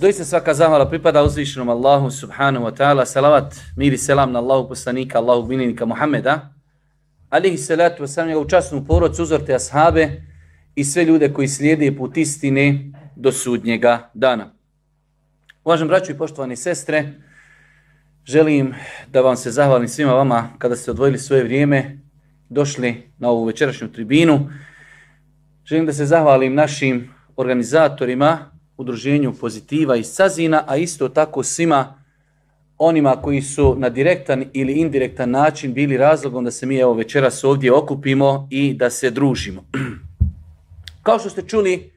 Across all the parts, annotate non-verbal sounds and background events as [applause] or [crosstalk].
Doista svaka zahvala pripada uzvišenom Allahu subhanahu wa ta'ala, salavat, mir i selam na Allahu poslanika, Allahu minenika Muhammeda, alihi salatu wa salam, njegovu časnu porodcu, uzorte ashabe i sve ljude koji slijede put istine do sudnjega dana. Uvažen braću i poštovani sestre, želim da vam se zahvalim svima vama kada ste odvojili svoje vrijeme, došli na ovu večerašnju tribinu. Želim da se zahvalim našim organizatorima, udruženju Pozitiva i Sazina, a isto tako svima onima koji su na direktan ili indirektan način bili razlogom da se mi evo večeras ovdje okupimo i da se družimo. [clears throat] Kao što ste čuli,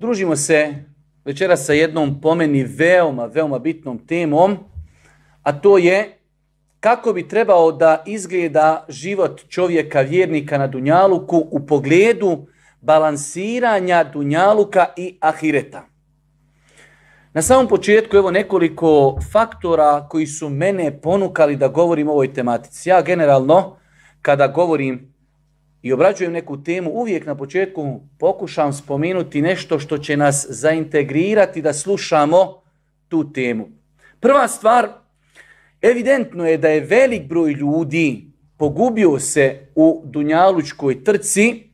družimo se večeras sa jednom pomeni veoma, veoma bitnom temom, a to je kako bi trebao da izgleda život čovjeka vjernika na Dunjaluku u pogledu balansiranja dunjaluka i ahireta. Na samom početku evo nekoliko faktora koji su mene ponukali da govorim o ovoj tematici. Ja generalno kada govorim i obrađujem neku temu, uvijek na početku pokušam spomenuti nešto što će nas zaintegrirati da slušamo tu temu. Prva stvar, evidentno je da je velik broj ljudi pogubio se u Dunjalučkoj trci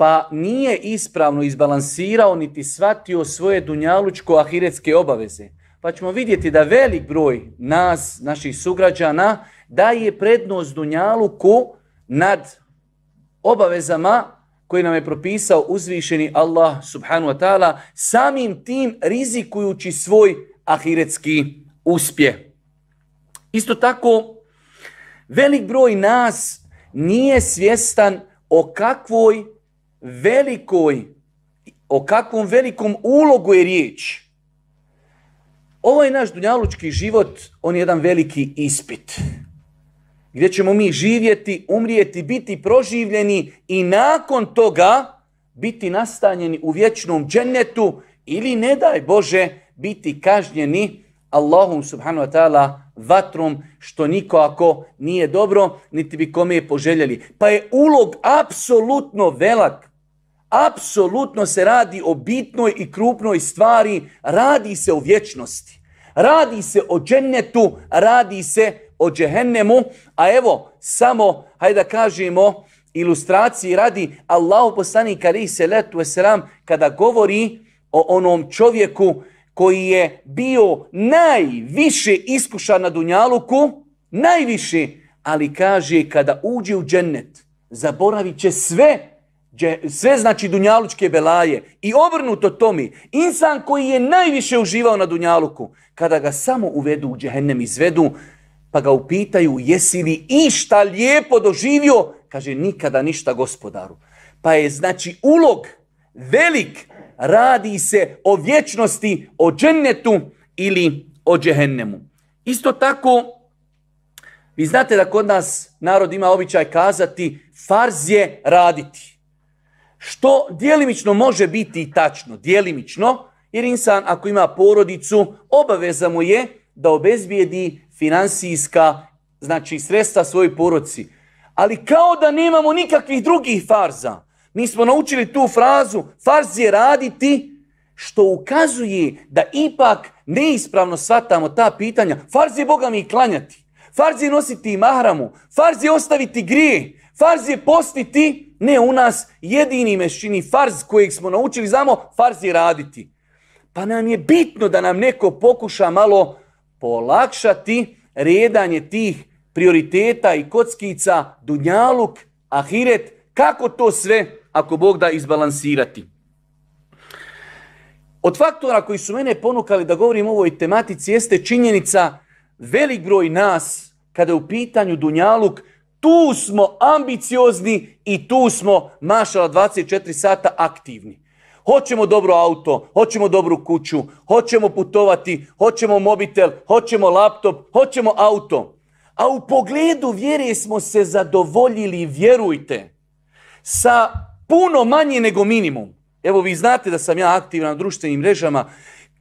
pa nije ispravno izbalansirao niti shvatio svoje dunjalučko-ahiretske obaveze. Pa ćemo vidjeti da velik broj nas, naših sugrađana, daje prednost dunjaluku nad obavezama koje nam je propisao uzvišeni Allah subhanu wa ta'ala, samim tim rizikujući svoj ahiretski uspjeh. Isto tako, velik broj nas nije svjestan o kakvoj velikoj, o kakvom velikom ulogu je riječ. Ovo je naš dunjalučki život, on je jedan veliki ispit. Gdje ćemo mi živjeti, umrijeti, biti proživljeni i nakon toga biti nastanjeni u vječnom džennetu ili ne daj Bože biti kažnjeni Allahum subhanahu wa ta'ala vatrom što niko ako nije dobro niti bi kome je poželjeli. Pa je ulog apsolutno velak apsolutno se radi o bitnoj i krupnoj stvari, radi se o vječnosti. Radi se o džennetu, radi se o džehennemu, a evo samo, hajde da kažemo, ilustraciji radi Allahu poslani kari se letu esram, kada govori o onom čovjeku koji je bio najviše iskušan na Dunjaluku, najviše, ali kaže kada uđe u džennet, zaboravit će sve sve znači dunjalučke belaje i obrnuto mi, insan koji je najviše uživao na dunjaluku, kada ga samo uvedu u džehennem, izvedu, pa ga upitaju jesi li išta lijepo doživio, kaže nikada ništa gospodaru. Pa je znači ulog velik, radi se o vječnosti, o džennetu ili o džehennemu. Isto tako, vi znate da kod nas narod ima običaj kazati farz je raditi. Što djelimično može biti tačno, djelimično, jer insan ako ima porodicu, obaveza mu je da obezbijedi financijska, znači sredstva svojoj porodci. Ali kao da nemamo nikakvih drugih farza. Mi smo naučili tu frazu, farz je raditi, što ukazuje da ipak neispravno shvatamo ta pitanja. Farz je Boga mi klanjati. Farz je nositi mahramu. Farz je ostaviti grije. Farz je postiti ne, u nas jedini meščini, farz kojeg smo naučili, znamo farzi raditi. Pa nam je bitno da nam neko pokuša malo polakšati redanje tih prioriteta i kockica, dunjaluk, ahiret, kako to sve, ako Bog da, izbalansirati. Od faktora koji su mene ponukali da govorim o ovoj tematici jeste činjenica velik broj nas, kada je u pitanju Dunjaluk, tu smo ambiciozni i tu smo mašala 24 sata aktivni. Hoćemo dobro auto, hoćemo dobru kuću, hoćemo putovati, hoćemo mobitel, hoćemo laptop, hoćemo auto. A u pogledu vjere smo se zadovoljili, vjerujte, sa puno manje nego minimum. Evo vi znate da sam ja aktivan na društvenim mrežama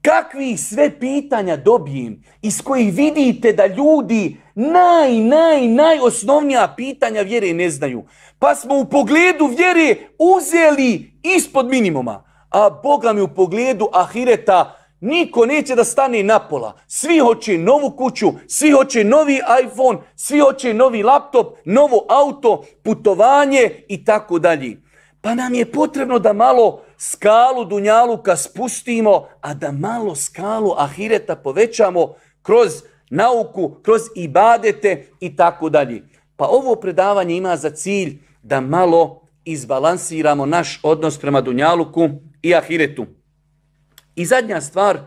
kakvih sve pitanja dobijem, iz kojih vidite da ljudi naj, naj, najosnovnija pitanja vjere ne znaju. Pa smo u pogledu vjere uzeli ispod minimuma, a Boga mi u pogledu ahireta niko neće da stane napola. Svi hoće novu kuću, svi hoće novi iPhone, svi hoće novi laptop, novo auto, putovanje i tako dalje. Pa nam je potrebno da malo skalu Dunjaluka spustimo, a da malo skalu Ahireta povećamo kroz nauku, kroz ibadete i tako dalje. Pa ovo predavanje ima za cilj da malo izbalansiramo naš odnos prema Dunjaluku i Ahiretu. I zadnja stvar,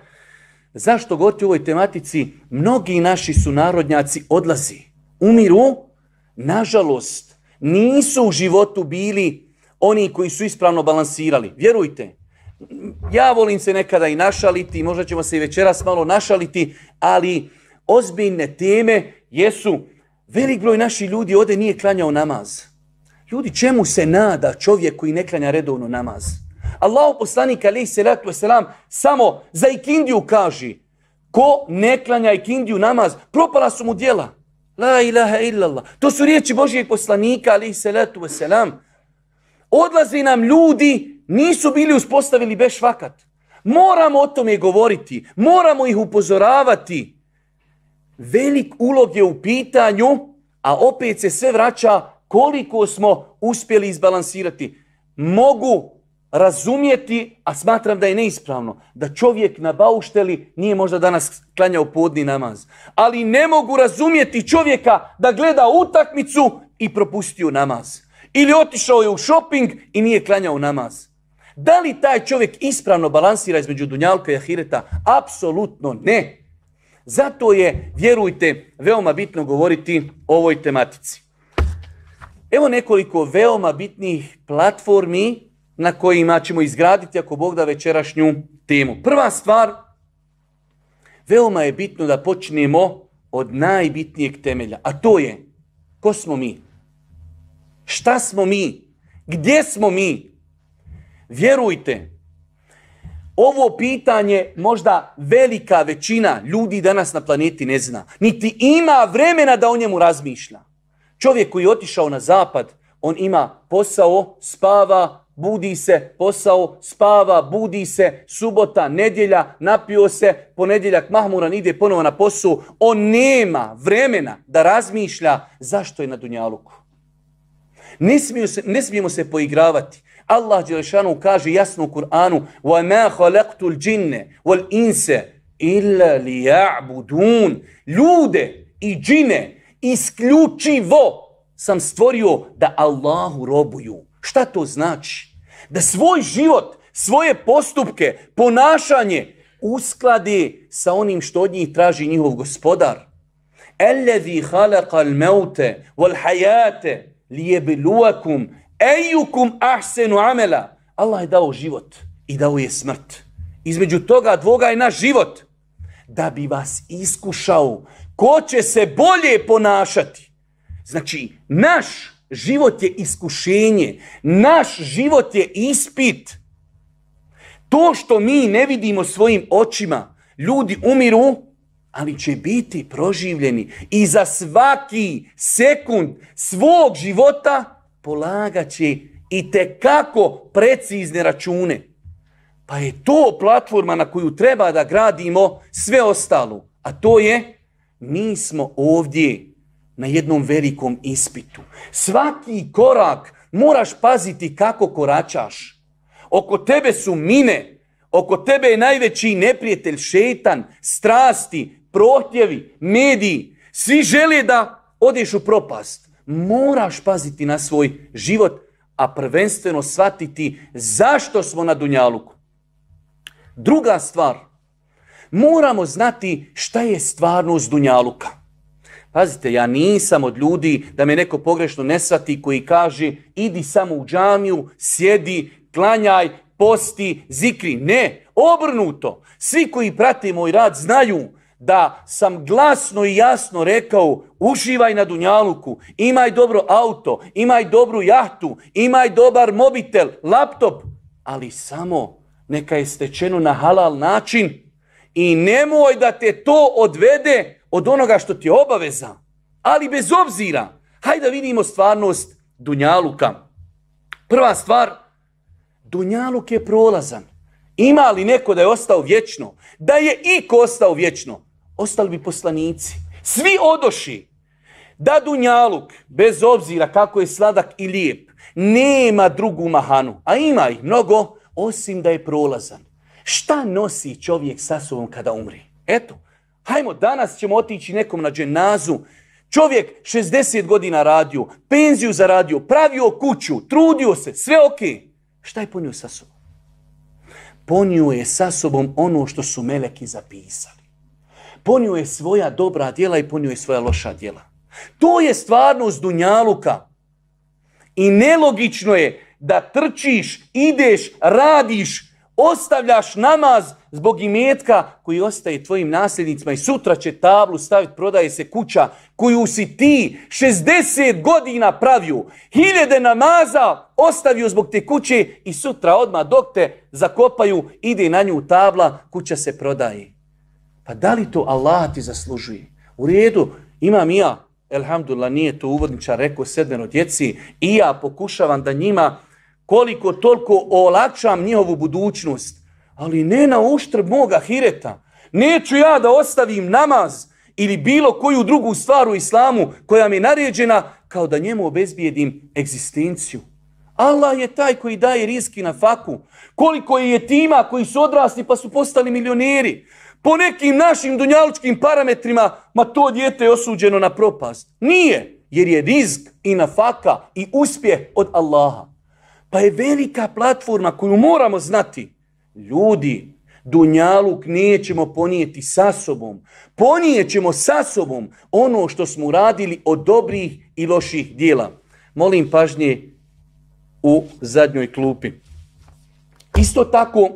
zašto goti u ovoj tematici mnogi naši sunarodnjaci odlazi, umiru, nažalost, nisu u životu bili oni koji su ispravno balansirali. Vjerujte, ja volim se nekada i našaliti, možda ćemo se i večeras malo našaliti, ali ozbiljne teme jesu velik broj naših ljudi ovdje nije klanjao namaz. Ljudi, čemu se nada čovjek koji ne klanja redovno namaz? Allah poslanik alaih salatu wasalam samo za ikindiju kaži ko ne klanja ikindiju namaz, propala su mu djela. La ilaha illallah. To su riječi Božijeg poslanika alaih salatu wasalam. Odlazi nam ljudi, nisu bili uspostavili bešvakat. Moramo o tome govoriti, moramo ih upozoravati. Velik ulog je u pitanju, a opet se sve vraća koliko smo uspjeli izbalansirati. Mogu razumjeti, a smatram da je neispravno, da čovjek na baušteli nije možda danas klanjao podni namaz. Ali ne mogu razumjeti čovjeka da gleda utakmicu i propustio namaz. Ili otišao je u shopping i nije klanjao namaz. Da li taj čovjek ispravno balansira između Dunjalka i Ahireta? Apsolutno ne. Zato je, vjerujte, veoma bitno govoriti o ovoj tematici. Evo nekoliko veoma bitnih platformi na kojima ćemo izgraditi, ako Bog da, večerašnju temu. Prva stvar, veoma je bitno da počnemo od najbitnijeg temelja, a to je, ko smo mi? Šta smo mi? Gdje smo mi? Vjerujte, ovo pitanje možda velika većina ljudi danas na planeti ne zna. Niti ima vremena da o njemu razmišlja. Čovjek koji je otišao na zapad, on ima posao, spava, budi se, posao, spava, budi se, subota, nedjelja, napio se, ponedjeljak mahmuran ide ponovo na posao. On nema vremena da razmišlja zašto je na Dunjaluku. Ne, smiju se, smijemo se poigravati. Allah Đelešanu kaže jasno u Kur'anu وَمَا خَلَقْتُ الْجِنَّ وَالْإِنْسَ إِلَّا لِيَعْبُدُونَ Ljude i džine isključivo sam stvorio da Allahu robuju. Šta to znači? Da svoj život, svoje postupke, ponašanje uskladi sa onim što od njih traži njihov gospodar. Elezi halakal meute wal lijebiluakum ejukum ahsenu amela. Allah je dao život i dao je smrt. Između toga dvoga je naš život. Da bi vas iskušao ko će se bolje ponašati. Znači, naš život je iskušenje. Naš život je ispit. To što mi ne vidimo svojim očima, ljudi umiru ali će biti proživljeni i za svaki sekund svog života polagaće će i kako precizne račune. Pa je to platforma na koju treba da gradimo sve ostalo. A to je, mi smo ovdje na jednom velikom ispitu. Svaki korak moraš paziti kako koračaš. Oko tebe su mine, oko tebe je najveći neprijatelj šetan, strasti, prohtjevi, mediji, svi žele da odeš u propast. Moraš paziti na svoj život, a prvenstveno shvatiti zašto smo na Dunjaluku. Druga stvar, moramo znati šta je stvarnost Dunjaluka. Pazite, ja nisam od ljudi da me neko pogrešno ne shvati koji kaže idi samo u džamiju, sjedi, klanjaj, posti, zikri. Ne, obrnuto. Svi koji prate moj rad znaju da sam glasno i jasno rekao uživaj na Dunjaluku, imaj dobro auto, imaj dobru jahtu, imaj dobar mobitel, laptop, ali samo neka je stečeno na halal način i nemoj da te to odvede od onoga što ti je obaveza. Ali bez obzira, hajde da vidimo stvarnost Dunjaluka. Prva stvar, Dunjaluk je prolazan. Ima li neko da je ostao vječno? Da je iko ostao vječno? ostali bi poslanici. Svi odoši da Dunjaluk, bez obzira kako je sladak i lijep, nema drugu mahanu, a ima ih mnogo, osim da je prolazan. Šta nosi čovjek sa sobom kada umri? Eto, hajmo, danas ćemo otići nekom na dženazu, Čovjek 60 godina radio, penziju zaradio, pravio kuću, trudio se, sve ok. Šta je ponio sa sobom? Ponio je sa sobom ono što su meleki zapisali ponio je svoja dobra djela i ponio je svoja loša djela. To je stvarnost Dunjaluka. I nelogično je da trčiš, ideš, radiš, ostavljaš namaz zbog imetka koji ostaje tvojim nasljednicima i sutra će tablu staviti prodaje se kuća koju si ti 60 godina pravio, hiljede namaza ostavio zbog te kuće i sutra odmah dok te zakopaju ide na nju tabla kuća se prodaje. Pa da li to Allah ti zaslužuje? U redu, imam ja, elhamdulillah, nije to uvodničar rekao sedmero djeci, i ja pokušavam da njima koliko toliko olakšam njihovu budućnost, ali ne na uštrb moga hireta. Neću ja da ostavim namaz ili bilo koju drugu stvar u islamu koja mi je naređena kao da njemu obezbijedim egzistenciju. Allah je taj koji daje riski na faku. Koliko je tima koji su odrasli pa su postali milioneri po nekim našim dunjalučkim parametrima, ma to djete je osuđeno na propast. Nije, jer je rizk i nafaka i uspjeh od Allaha. Pa je velika platforma koju moramo znati. Ljudi, Dunjaluk nećemo ponijeti sa sobom. ćemo sa sobom ono što smo radili od dobrih i loših dijela. Molim pažnje u zadnjoj klupi. Isto tako,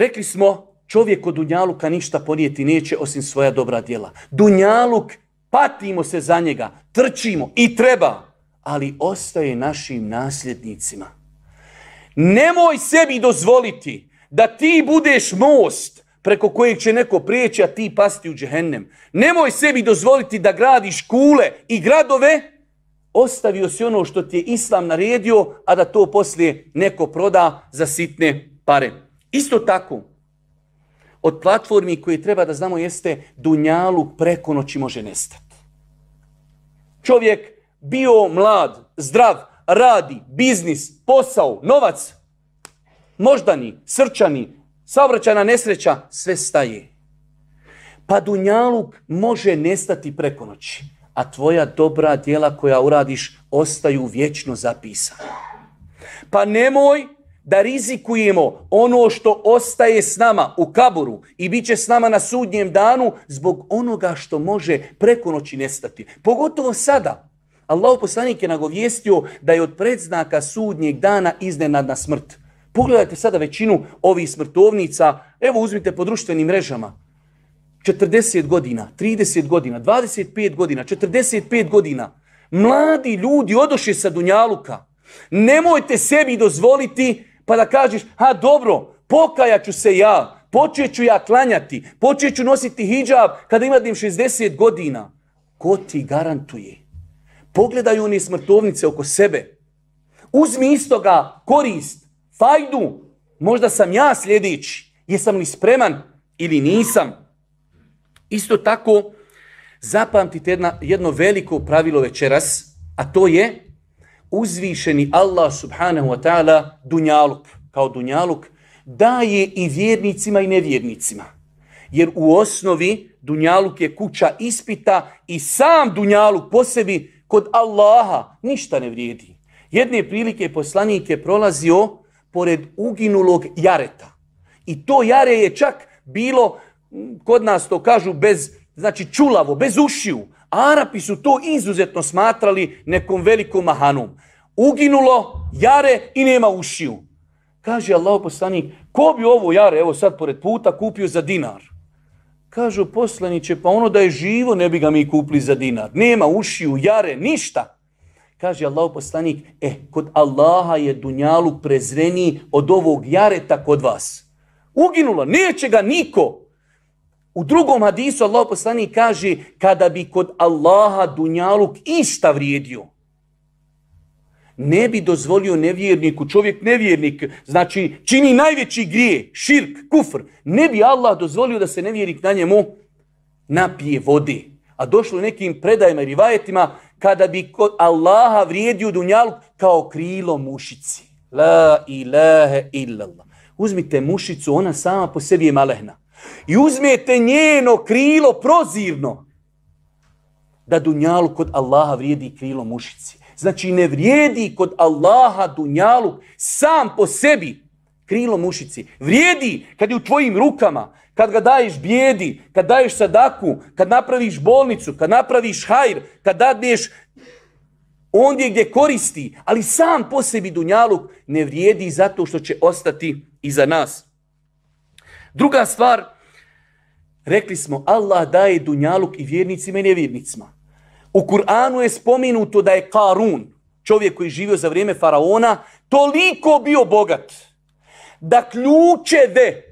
Rekli smo, čovjek od Dunjaluka ništa ponijeti neće osim svoja dobra djela. Dunjaluk, patimo se za njega, trčimo i treba, ali ostaje našim nasljednicima. Nemoj sebi dozvoliti da ti budeš most preko kojeg će neko prijeći, a ti pasti u džehennem. Nemoj sebi dozvoliti da gradiš kule i gradove, ostavio si ono što ti je Islam naredio, a da to poslije neko proda za sitne pare. Isto tako, od platformi koje treba da znamo jeste Dunjalu preko noći može nestati. Čovjek bio mlad, zdrav, radi, biznis, posao, novac, moždani, srčani, savrćana nesreća, sve staje. Pa Dunjaluk može nestati preko noći, a tvoja dobra djela koja uradiš ostaju vječno zapisana. Pa nemoj da rizikujemo ono što ostaje s nama u kaboru i bit će s nama na sudnjem danu zbog onoga što može preko noći nestati. Pogotovo sada. Allah poslanik je nagovijestio da je od predznaka sudnjeg dana iznenadna smrt. Pogledajte sada većinu ovih smrtovnica, evo uzmite po društvenim mrežama. 40 godina, 30 godina, 25 godina, 45 godina. Mladi ljudi odoše sa Dunjaluka. Nemojte sebi dozvoliti pa da kažeš, ha dobro, pokajaću se ja, počet ću ja klanjati, počet ću nositi hijab kada imadim 60 godina. Ko ti garantuje? Pogledaj oni smrtovnice oko sebe. Uzmi iz korist, fajdu. Možda sam ja sljedeći. Jesam li spreman ili nisam? Isto tako, zapamtite jedno veliko pravilo večeras, a to je uzvišeni Allah subhanahu wa ta'ala dunjaluk, kao dunjaluk, daje i vjernicima i nevjernicima. Jer u osnovi dunjaluk je kuća ispita i sam dunjaluk po sebi kod Allaha ništa ne vrijedi. Jedne prilike poslanik je prolazio pored uginulog jareta. I to jare je čak bilo, mm, kod nas to kažu, bez, znači čulavo, bez ušiju. Arapi su to izuzetno smatrali nekom velikom mahanom. Uginulo jare i nema ušiju. Kaže Allah poslanik, ko bi ovo jare, evo sad pored puta, kupio za dinar? Kažu poslaniće, pa ono da je živo ne bi ga mi kupili za dinar. Nema ušiju, jare, ništa. Kaže Allah poslanik, e, eh, kod Allaha je dunjalu prezreniji od ovog jareta kod vas. Uginulo, neće ga niko. U drugom hadisu Allah poslani kaže kada bi kod Allaha dunjaluk išta vrijedio, ne bi dozvolio nevjerniku, čovjek nevjernik, znači čini najveći grije, širk, kufr, ne bi Allah dozvolio da se nevjernik na njemu napije vode. A došlo nekim predajima i rivajetima kada bi kod Allaha vrijedio dunjaluk kao krilo mušici. La illallah. Uzmite mušicu, ona sama po sebi je malehna i uzmijete njeno krilo prozirno, da dunjalu kod Allaha vrijedi krilo mušici. Znači ne vrijedi kod Allaha dunjalu sam po sebi krilo mušici. Vrijedi kad je u tvojim rukama, kad ga daješ bijedi, kad daješ sadaku, kad napraviš bolnicu, kad napraviš hajr, kad dadneš ondje gdje koristi, ali sam po sebi dunjaluk ne vrijedi zato što će ostati iza nas. Druga stvar, rekli smo Allah daje dunjaluk i vjernicima i nevjernicima. U Kur'anu je spomenuto da je Karun, čovjek koji je živio za vrijeme faraona, toliko bio bogat da ključeve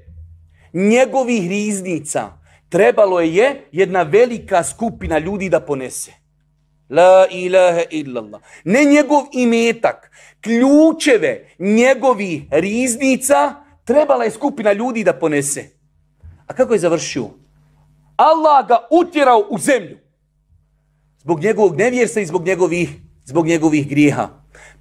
njegovih riznica trebalo je jedna velika skupina ljudi da ponese. La ilaha illallah. Ne njegov imetak, ključeve njegovih riznica Trebala je skupina ljudi da ponese. A kako je završio? Allah ga utjerao u zemlju. Zbog njegovog nevjersa i zbog njegovih, zbog njegovih grijeha.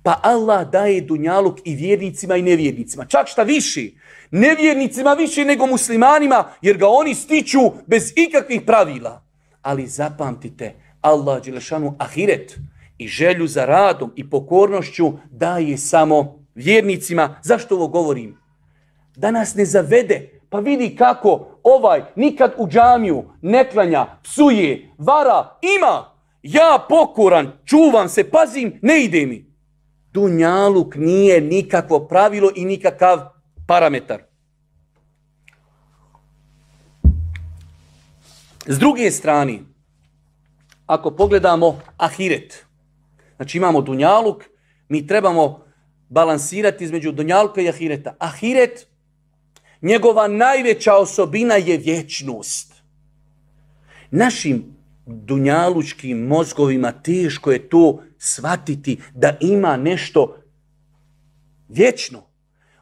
Pa Allah daje dunjaluk i vjernicima i nevjernicima. Čak šta više. Nevjernicima više nego muslimanima jer ga oni stiču bez ikakvih pravila. Ali zapamtite, Allah Đelešanu ahiret i želju za radom i pokornošću daje samo vjernicima. Zašto ovo govorim? da nas ne zavede. Pa vidi kako ovaj nikad u džamiju ne klanja, psuje, vara, ima. Ja pokoran, čuvam se, pazim, ne ide mi. Dunjaluk nije nikakvo pravilo i nikakav parametar. S druge strane, ako pogledamo ahiret, znači imamo dunjaluk, mi trebamo balansirati između dunjaluka i ahireta. Ahiret njegova najveća osobina je vječnost. Našim dunjalučkim mozgovima teško je to shvatiti da ima nešto vječno.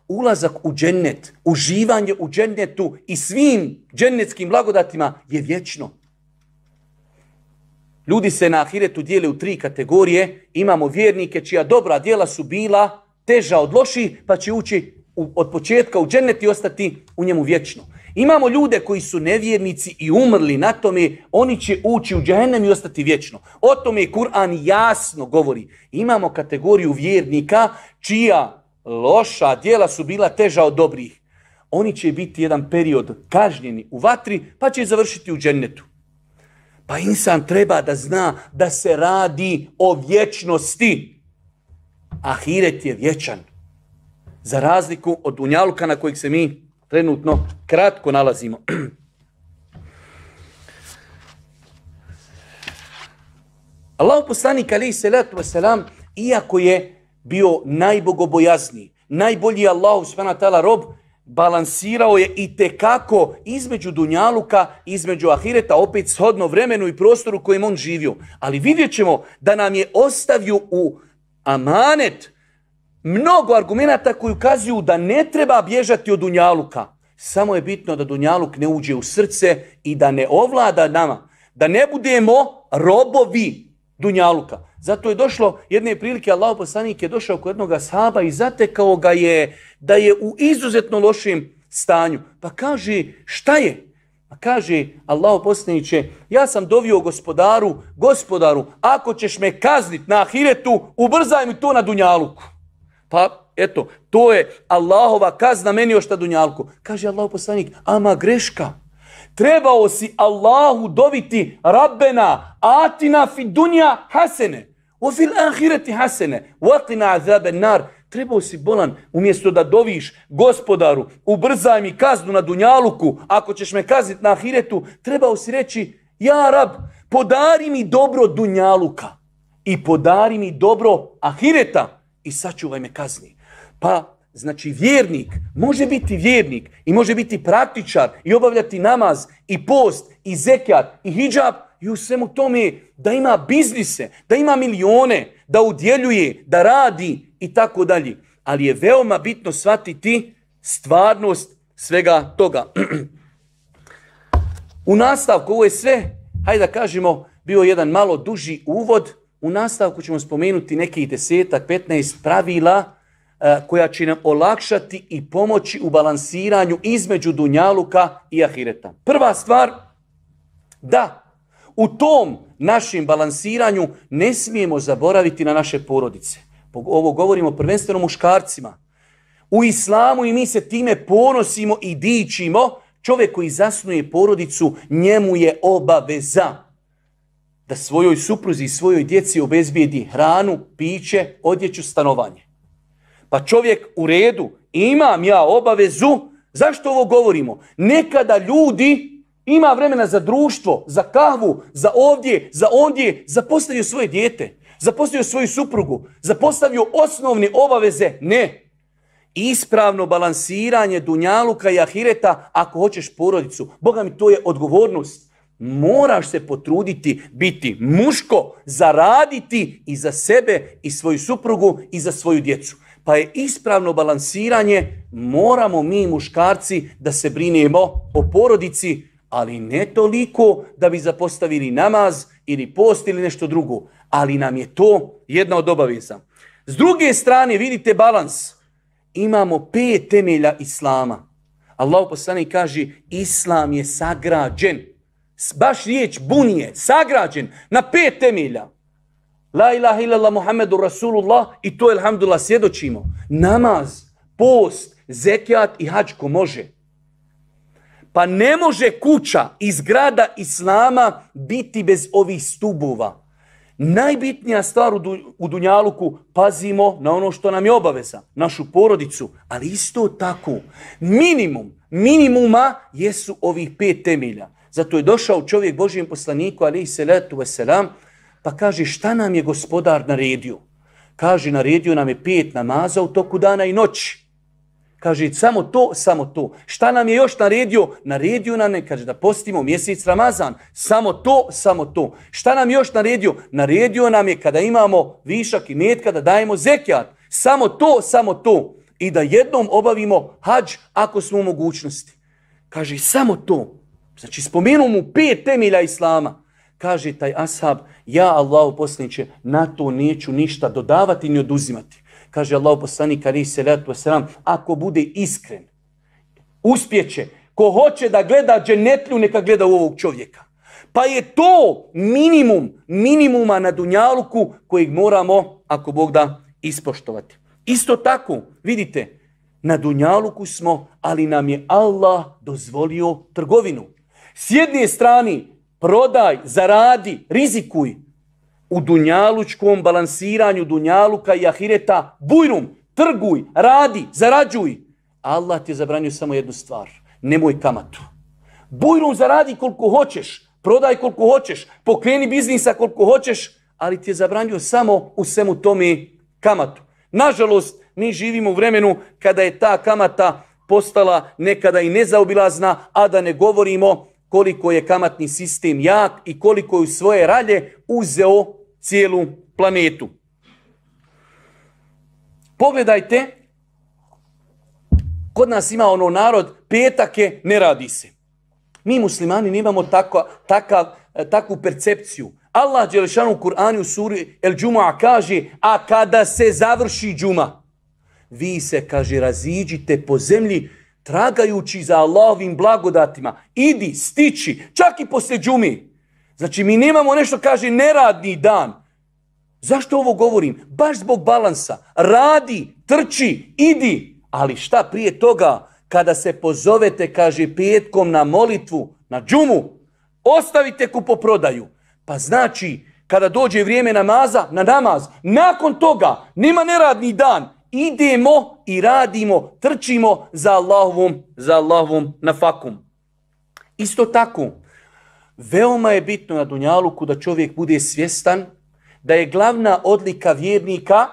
Ulazak u džennet, uživanje u džennetu i svim džennetskim blagodatima je vječno. Ljudi se na ahiretu dijele u tri kategorije. Imamo vjernike čija dobra djela su bila teža od loših, pa će ući od početka u džennet i ostati u njemu vječno. Imamo ljude koji su nevjernici i umrli na tome, oni će ući u džennet i ostati vječno. O tome Kur'an jasno govori. Imamo kategoriju vjernika čija loša djela su bila teža od dobrih. Oni će biti jedan period kažnjeni u vatri, pa će završiti u džennetu. Pa insan treba da zna da se radi o vječnosti. Ahiret je vječan. Za razliku od Dunjaluka na kojeg se mi trenutno kratko nalazimo. [clears throat] Allah poslanik ali salatu selam iako je bio najbogobojazniji, najbolji Allah tala rob, balansirao je i tekako između Dunjaluka, između Ahireta, opet shodno vremenu i prostoru u kojem on živio. Ali vidjet ćemo da nam je ostavio u amanet mnogo argumenata koji ukazuju da ne treba bježati od Dunjaluka. Samo je bitno da Dunjaluk ne uđe u srce i da ne ovlada nama. Da ne budemo robovi Dunjaluka. Zato je došlo jedne prilike, Allah poslanik je došao kod jednog sahaba i zatekao ga je da je u izuzetno lošem stanju. Pa kaže, šta je? Pa kaže, Allah poslaniće, ja sam dovio gospodaru, gospodaru, ako ćeš me kazniti na ahiretu, ubrzaj mi to na Dunjaluku. Pa eto, to je Allahova kazna meni ošta dunjalku. Kaže Allah poslanik, ama greška. Trebao si Allahu dobiti rabbena atina fi dunja hasene. O fil ahireti hasene. Vakina azaben nar. Trebao si bolan, umjesto da doviš gospodaru, ubrzaj mi kaznu na dunjaluku, ako ćeš me kazniti na ahiretu, trebao si reći, ja rab, podari mi dobro dunjaluka i podari mi dobro ahireta i sačuvaj me kazni. Pa, znači, vjernik može biti vjernik i može biti praktičar i obavljati namaz i post i zekjat i hijab i u svemu tome da ima biznise, da ima milione, da udjeljuje, da radi i tako dalje. Ali je veoma bitno shvatiti stvarnost svega toga. [clears throat] u nastavku, ovo je sve, hajde da kažemo, bio jedan malo duži uvod, u nastavku ćemo spomenuti nekih desetak, 15 pravila e, koja će nam olakšati i pomoći u balansiranju između Dunjaluka i Ahireta. Prva stvar, da u tom našem balansiranju ne smijemo zaboraviti na naše porodice. Ovo govorimo prvenstveno muškarcima. U islamu i mi se time ponosimo i dičimo. Čovjek koji zasnuje porodicu, njemu je obaveza da svojoj supruzi i svojoj djeci obezbijedi hranu, piće, odjeću, stanovanje. Pa čovjek u redu, imam ja obavezu, zašto ovo govorimo? Nekada ljudi ima vremena za društvo, za kavu, za ovdje, za ondje, zapostavio svoje dijete, zapostavio svoju suprugu, zapostavio osnovne obaveze, ne. Ispravno balansiranje dunjaluka i ahireta ako hoćeš porodicu. Boga mi to je odgovornost. Moraš se potruditi biti muško, zaraditi i za sebe i svoju suprugu i za svoju djecu. Pa je ispravno balansiranje, moramo mi muškarci da se brinemo o porodici, ali ne toliko da bi zapostavili namaz ili post ili nešto drugo. Ali nam je to jedna od obaveza. S druge strane, vidite balans. Imamo pet temelja Islama. Allah poslani kaže, Islam je sagrađen baš riječ bunije, sagrađen na pet temelja. La ilaha illallah Muhammedu Rasulullah i to elhamdulillah svjedočimo. Namaz, post, zekijat i hačko može. Pa ne može kuća i zgrada Islama biti bez ovih stubova. Najbitnija stvar u, Dunjaluku, pazimo na ono što nam je obaveza, našu porodicu, ali isto tako, minimum, minimuma jesu ovih pet temelja. Zato je došao čovjek Božijem poslaniku, ali salatu wasalam, pa kaže šta nam je gospodar naredio? Kaže naredio nam je pet namaza u toku dana i noći. Kaže samo to, samo to. Šta nam je još naredio? Naredio nam je, kaže da postimo mjesec Ramazan. Samo to, samo to. Šta nam je još naredio? Naredio nam je kada imamo višak i metka da dajemo zekjat. Samo to, samo to. I da jednom obavimo hađ ako smo u mogućnosti. Kaže samo to. Znači spomenuo mu pet temelja Islama. Kaže taj ashab, ja Allah poslaniće, na to neću ništa dodavati ni oduzimati. Kaže Allah poslanik, ali se letu ako bude iskren, uspjeće, ko hoće da gleda dženetlju, neka gleda u ovog čovjeka. Pa je to minimum, minimuma na dunjaluku kojeg moramo, ako Bog da, ispoštovati. Isto tako, vidite, na dunjaluku smo, ali nam je Allah dozvolio trgovinu. S jedne strani prodaj, zaradi, rizikuj u dunjalučkom balansiranju dunjaluka i ahireta. Bujrum, trguj, radi, zarađuj. Allah ti je zabranio samo jednu stvar. Nemoj kamatu. Bujrum zaradi koliko hoćeš, prodaj koliko hoćeš, pokreni biznisa koliko hoćeš, ali ti je zabranio samo u svemu tome kamatu. Nažalost, mi živimo u vremenu kada je ta kamata postala nekada i nezaobilazna, a da ne govorimo koliko je kamatni sistem jak i koliko je u svoje ralje uzeo cijelu planetu. Pogledajte, kod nas ima ono narod, petake ne radi se. Mi muslimani nemamo tako, takav, e, takvu percepciju. Allah Đelešanu u Kur'anu suri El Džuma kaže, a kada se završi džuma, vi se, kaže, raziđite po zemlji tragajući za Allahovim blagodatima. Idi, stići, čak i poslije džumi. Znači, mi nemamo nešto, kaže, neradni dan. Zašto ovo govorim? Baš zbog balansa. Radi, trči, idi. Ali šta prije toga, kada se pozovete, kaže, petkom na molitvu, na džumu, ostavite kupoprodaju. Pa znači, kada dođe vrijeme namaza, na namaz, nakon toga, nema neradni dan, idemo i radimo, trčimo za Allahovom, za Allahovom fakum. Isto tako, veoma je bitno na Dunjaluku da čovjek bude svjestan da je glavna odlika vjernika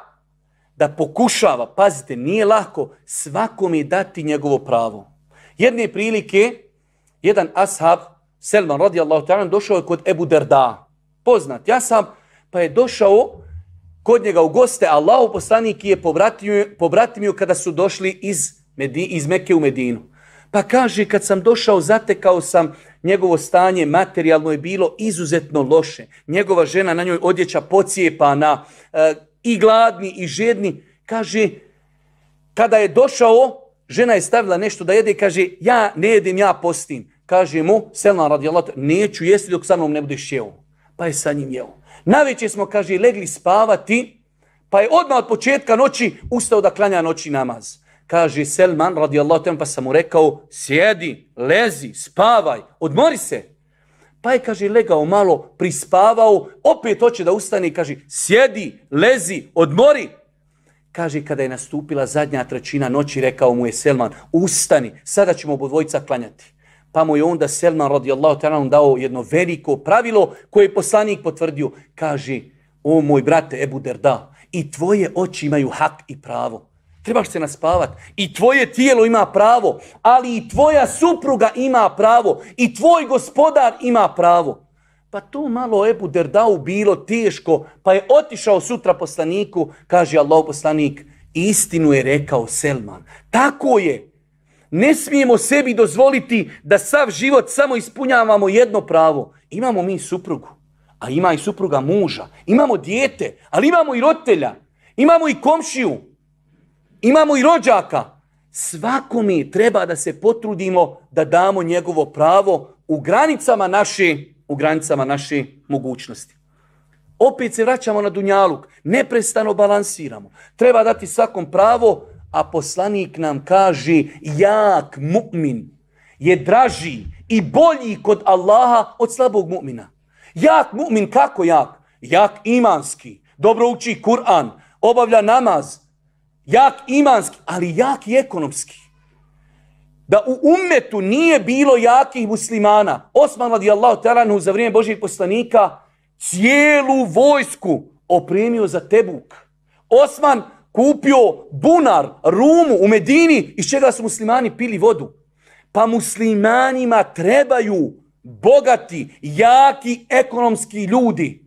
da pokušava, pazite, nije lako svakome dati njegovo pravo. Jedne prilike, jedan ashab, Selman radijallahu ta'ala, došao je kod Ebu Derda. Poznat, ja sam, pa je došao kod njega u goste, Allahu poslanik je pobratio, pobratio kada su došli iz, iz Meke u Medinu. Pa kaže, kad sam došao, zatekao sam njegovo stanje materijalno je bilo izuzetno loše. Njegova žena na njoj odjeća pocijepana, e, i gladni i žedni. Kaže, kada je došao, žena je stavila nešto da jede i kaže, ja ne jedem, ja postim. Kaže mu, Selman radijalat, neću jesti dok sa mnom ne budeš jeo. Pa je sa njim jeo. Najveće smo, kaže, legli spavati, pa je odmah od početka noći ustao da klanja noći namaz. Kaže Selman, radijallahu ta'ala, pa sam mu rekao, sjedi, lezi, spavaj, odmori se. Pa je, kaže, legao malo, prispavao, opet hoće da ustane i kaže, sjedi, lezi, odmori. Kaže, kada je nastupila zadnja trećina noći, rekao mu je Selman, ustani, sada ćemo obodvojica klanjati. Pa mu je onda Selman radijallahu ta'ala dao jedno veliko pravilo koje je poslanik potvrdio. Kaže, o moj brate Ebu Derda, i tvoje oči imaju hak i pravo. Trebaš se naspavat. I tvoje tijelo ima pravo, ali i tvoja supruga ima pravo. I tvoj gospodar ima pravo. Pa to malo Ebu Derdau bilo teško, pa je otišao sutra poslaniku, kaže Allah poslanik, istinu je rekao Selman. Tako je, ne smijemo sebi dozvoliti da sav život samo ispunjavamo jedno pravo. Imamo mi suprugu, a ima i supruga muža. Imamo dijete, ali imamo i roditelja. Imamo i komšiju. Imamo i rođaka. Svako mi treba da se potrudimo da damo njegovo pravo u granicama naše, u granicama naše mogućnosti. Opet se vraćamo na Dunjaluk. Neprestano balansiramo. Treba dati svakom pravo a poslanik nam kaže jak mu'min je draži i bolji kod Allaha od slabog mu'mina. Jak mu'min, kako jak? Jak imanski, dobro uči Kur'an, obavlja namaz, jak imanski, ali jak i ekonomski. Da u umetu nije bilo jakih muslimana. Osman radijallahu teranu za vrijeme Božih poslanika cijelu vojsku opremio za Tebuk. Osman kupio bunar, rumu u Medini iz čega su muslimani pili vodu. Pa muslimanima trebaju bogati, jaki ekonomski ljudi.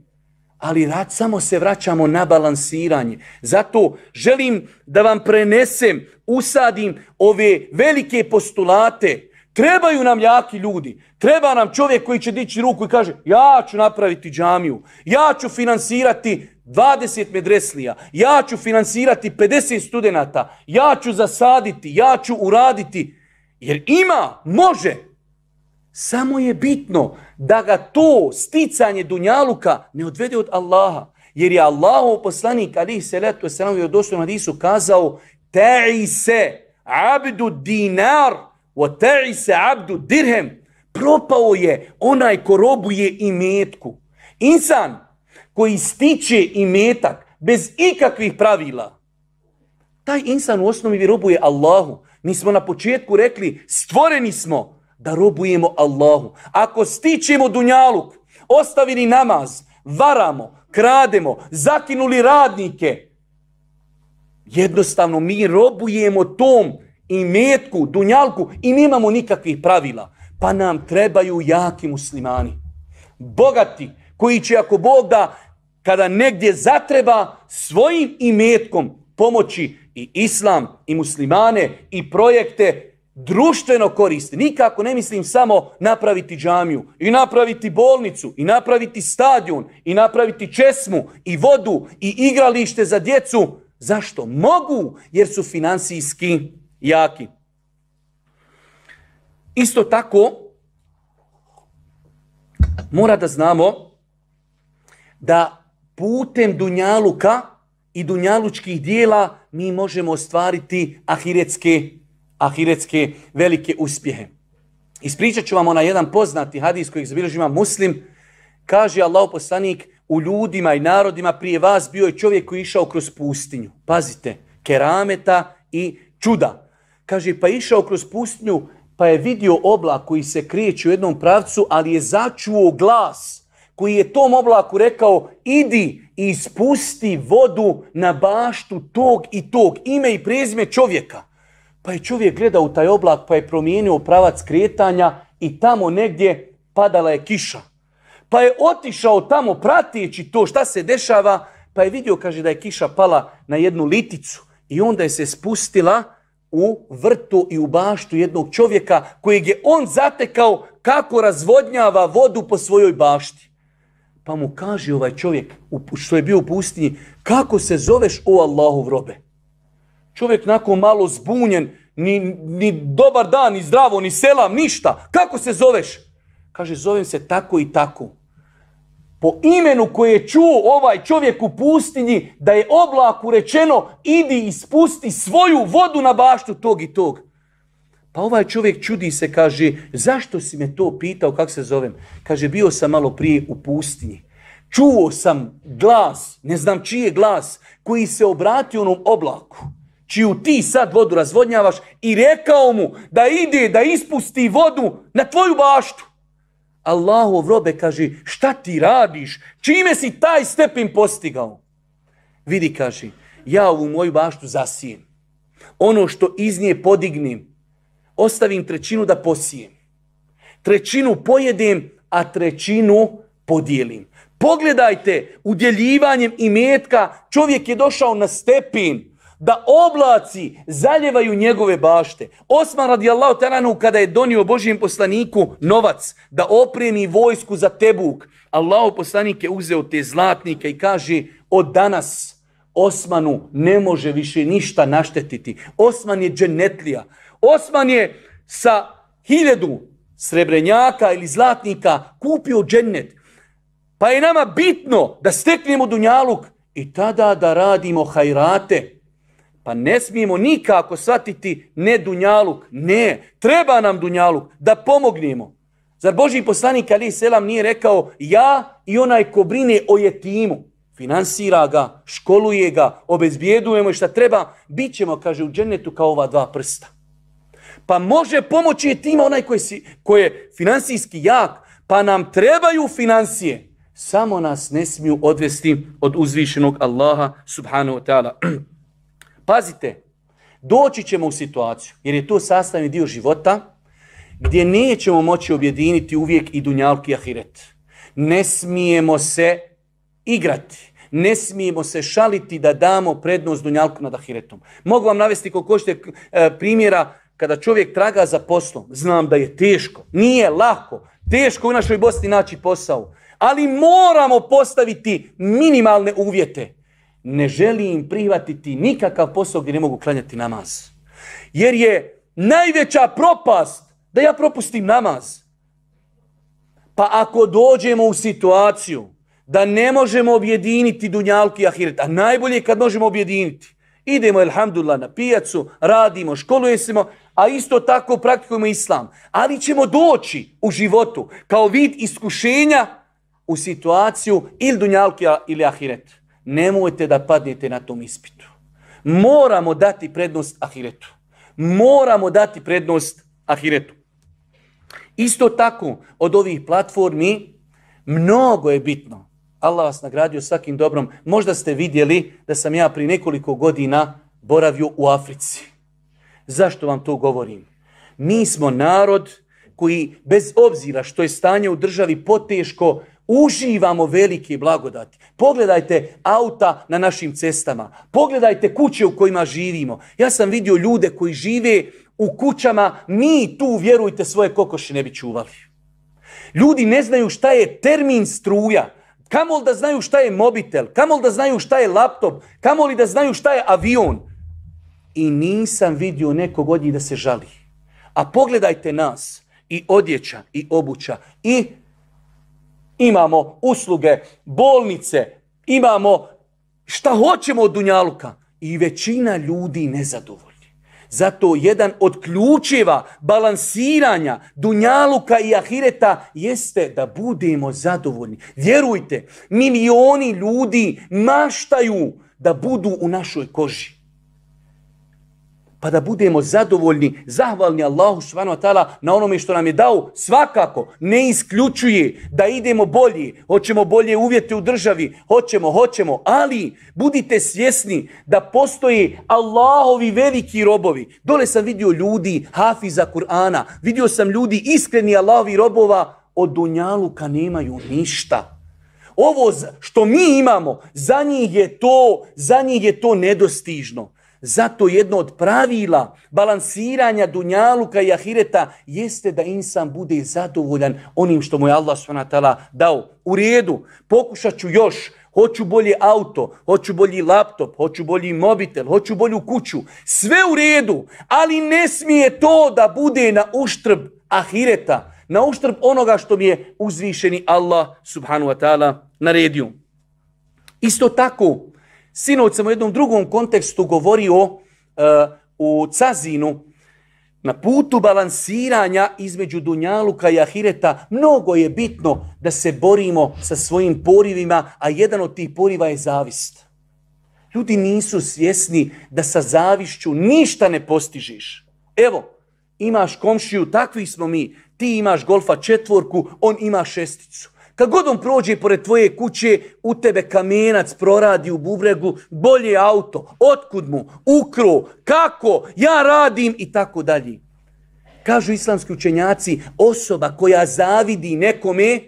Ali rad, samo se vraćamo na balansiranje. Zato želim da vam prenesem, usadim ove velike postulate. Trebaju nam jaki ljudi. Treba nam čovjek koji će dići ruku i kaže ja ću napraviti džamiju, ja ću finansirati 20 medreslija, ja ću financirati 50 studenata, ja ću zasaditi, ja ću uraditi, jer ima, može. Samo je bitno da ga to sticanje Dunjaluka ne odvede od Allaha. Jer je Allahov poslanik, Ali salatu wasalam, je od na hadisu kazao, te'i se abdu dinar, o te'i se abdu dirhem. Propao je onaj ko robuje i metku. Insan koji stiče i metak bez ikakvih pravila, taj insan u osnovi robuje Allahu. Mi smo na početku rekli, stvoreni smo da robujemo Allahu. Ako stičemo dunjaluk, ostavili namaz, varamo, krademo, zakinuli radnike, jednostavno mi robujemo tom i metku, dunjalku i nemamo nikakvih pravila. Pa nam trebaju jaki muslimani. Bogati, koji će ako Bog da kada negdje zatreba svojim imetkom pomoći i islam i muslimane i projekte društveno koristi. Nikako ne mislim samo napraviti džamiju i napraviti bolnicu i napraviti stadion i napraviti česmu i vodu i igralište za djecu. Zašto? Mogu jer su financijski jaki. Isto tako mora da znamo da putem dunjaluka i dunjalučkih dijela mi možemo ostvariti ahiretske, ahiretske velike uspjehe. Ispričat ću vam onaj jedan poznati hadis kojeg muslim. Kaže Allah poslanik, u ljudima i narodima prije vas bio je čovjek koji je išao kroz pustinju. Pazite, kerameta i čuda. Kaže, pa išao kroz pustinju, pa je vidio oblak koji se kreće u jednom pravcu, ali je začuo glas koji je tom oblaku rekao idi i ispusti vodu na baštu tog i tog, ime i prezime čovjeka. Pa je čovjek gledao u taj oblak pa je promijenio pravac kretanja i tamo negdje padala je kiša. Pa je otišao tamo prateći to šta se dešava, pa je vidio, kaže, da je kiša pala na jednu liticu i onda je se spustila u vrtu i u baštu jednog čovjeka kojeg je on zatekao kako razvodnjava vodu po svojoj bašti. Pa mu kaže ovaj čovjek što je bio u pustinji, kako se zoveš o Allahov robe? Čovjek nakon malo zbunjen, ni, ni dobar dan, ni zdravo, ni selam, ništa. Kako se zoveš? Kaže, zovem se tako i tako. Po imenu koje je čuo ovaj čovjek u pustinji, da je oblaku rečeno, idi ispusti svoju vodu na baštu tog i tog. Pa ovaj čovjek čudi se, kaže, zašto si me to pitao, kako se zovem? Kaže, bio sam malo prije u pustinji. Čuo sam glas, ne znam čiji je glas, koji se obratio onom oblaku, čiju ti sad vodu razvodnjavaš i rekao mu da ide, da ispusti vodu na tvoju baštu. Allahov robe kaže, šta ti radiš? Čime si taj stepin postigao? Vidi, kaže, ja u moju baštu zasijem. Ono što iz nje podignem, ostavim trećinu da posijem. Trećinu pojedem, a trećinu podijelim. Pogledajte, udjeljivanjem metka, čovjek je došao na stepin da oblaci zaljevaju njegove bašte. Osman radijallahu teranu kada je donio Božijem poslaniku novac da opremi vojsku za Tebuk, Allahu poslanik je uzeo te zlatnike i kaže od danas Osmanu ne može više ništa naštetiti. Osman je dženetlija. Osman je sa hiljadu srebrenjaka ili zlatnika kupio džennet. Pa je nama bitno da steknemo dunjaluk i tada da radimo hajrate. Pa ne smijemo nikako shvatiti ne dunjaluk. Ne, treba nam dunjaluk da pomognemo. Zar Boži poslanik Ali Selam nije rekao ja i onaj ko brine o jetimu. Finansira ga, školuje ga, obezbijedujemo i šta treba. Bit ćemo, kaže, u džennetu kao ova dva prsta. Pa može pomoći tima onaj koji, koji je financijski jak. Pa nam trebaju financije. Samo nas ne smiju odvesti od uzvišenog Allaha subhanahu wa ta'ala. [clears throat] Pazite, doći ćemo u situaciju, jer je to sastavni dio života, gdje nećemo moći objediniti uvijek i dunjalki ahiret. Ne smijemo se igrati. Ne smijemo se šaliti da damo prednost dunjalku nad ahiretom. Mogu vam navesti koliko hoćete eh, primjera kada čovjek traga za poslom, znam da je teško, nije lako, teško u našoj Bosni naći posao, ali moramo postaviti minimalne uvjete. Ne želim prihvatiti nikakav posao gdje ne mogu klanjati namaz. Jer je najveća propast da ja propustim namaz. Pa ako dođemo u situaciju da ne možemo objediniti dunjalku i ahiret, a najbolje je kad možemo objediniti, Idemo, alhamdulillah, na pijacu, radimo, školujemo, a isto tako praktikujemo islam. Ali ćemo doći u životu kao vid iskušenja u situaciju ili dunjalka ili ahiret. Nemojte da padnete na tom ispitu. Moramo dati prednost ahiretu. Moramo dati prednost ahiretu. Isto tako, od ovih platformi mnogo je bitno Allah vas nagradio svakim dobrom. Možda ste vidjeli da sam ja prije nekoliko godina boravio u Africi. Zašto vam to govorim? Mi smo narod koji bez obzira što je stanje u državi poteško, uživamo velike blagodati. Pogledajte auta na našim cestama. Pogledajte kuće u kojima živimo. Ja sam vidio ljude koji žive u kućama, mi tu, vjerujte, svoje kokoši ne bi čuvali. Ljudi ne znaju šta je termin struja li da znaju šta je mobitel, li da znaju šta je laptop, kamoli da znaju šta je avion. I nisam vidio nekog od njih da se žali. A pogledajte nas, i odjeća, i obuća, i imamo usluge, bolnice, imamo šta hoćemo od Dunjaluka. I većina ljudi nezadovoljna. Zato jedan od ključeva balansiranja dunjaluka i ahireta jeste da budemo zadovoljni. Vjerujte, milioni ljudi maštaju da budu u našoj koži pa da budemo zadovoljni, zahvalni Allahu subhanahu wa na onome što nam je dao, svakako ne isključuje da idemo bolji, hoćemo bolje uvjete u državi, hoćemo, hoćemo, ali budite svjesni da postoji Allahovi veliki robovi. Dole sam vidio ljudi hafiza Kur'ana, vidio sam ljudi iskreni Allahovi robova, od Dunjaluka nemaju ništa. Ovo što mi imamo, za njih je to, za njih je to nedostižno. Zato jedno od pravila balansiranja dunjaluka i ahireta jeste da insan bude zadovoljan onim što mu je Allah s.w.t. dao. U redu, pokušat ću još, hoću bolje auto, hoću bolji laptop, hoću bolji mobitel, hoću bolju kuću. Sve u redu, ali ne smije to da bude na uštrb ahireta, na uštrb onoga što mi je uzvišeni Allah s.w.t. na ta'ala naredio. Isto tako, Sinoć sam u jednom drugom kontekstu govorio e, u Cazinu na putu balansiranja između Dunjaluka i Ahireta. Mnogo je bitno da se borimo sa svojim porivima, a jedan od tih poriva je zavist. Ljudi nisu svjesni da sa zavišću ništa ne postižiš. Evo, imaš komšiju, takvi smo mi. Ti imaš golfa četvorku, on ima šesticu. Kad god on prođe pored tvoje kuće, u tebe kamenac proradi u bubregu, bolje auto, otkud mu, ukro, kako, ja radim i tako dalje. Kažu islamski učenjaci, osoba koja zavidi nekome,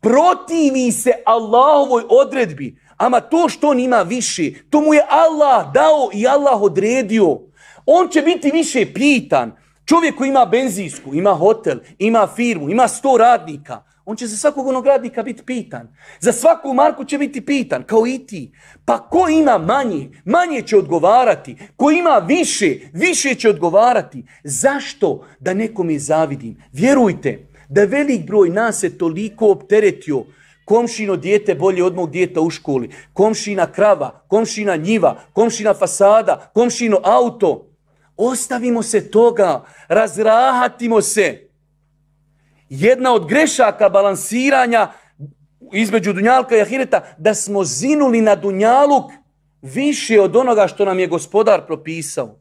protivi se Allahovoj odredbi. Ama to što on ima više, to mu je Allah dao i Allah odredio. On će biti više pitan. Čovjek koji ima benzinsku, ima hotel, ima firmu, ima sto radnika – on će za svakog radnika biti pitan. Za svaku marku će biti pitan, kao i ti. Pa ko ima manje, manje će odgovarati. Ko ima više, više će odgovarati. Zašto? Da je zavidim. Vjerujte da velik broj nas se toliko opteretio Komšino dijete bolje od mog djeta u školi. Komšina krava, komšina njiva, komšina fasada, komšino auto. Ostavimo se toga, razrahatimo se jedna od grešaka balansiranja između Dunjalka i Ahireta, da smo zinuli na Dunjaluk više od onoga što nam je gospodar propisao.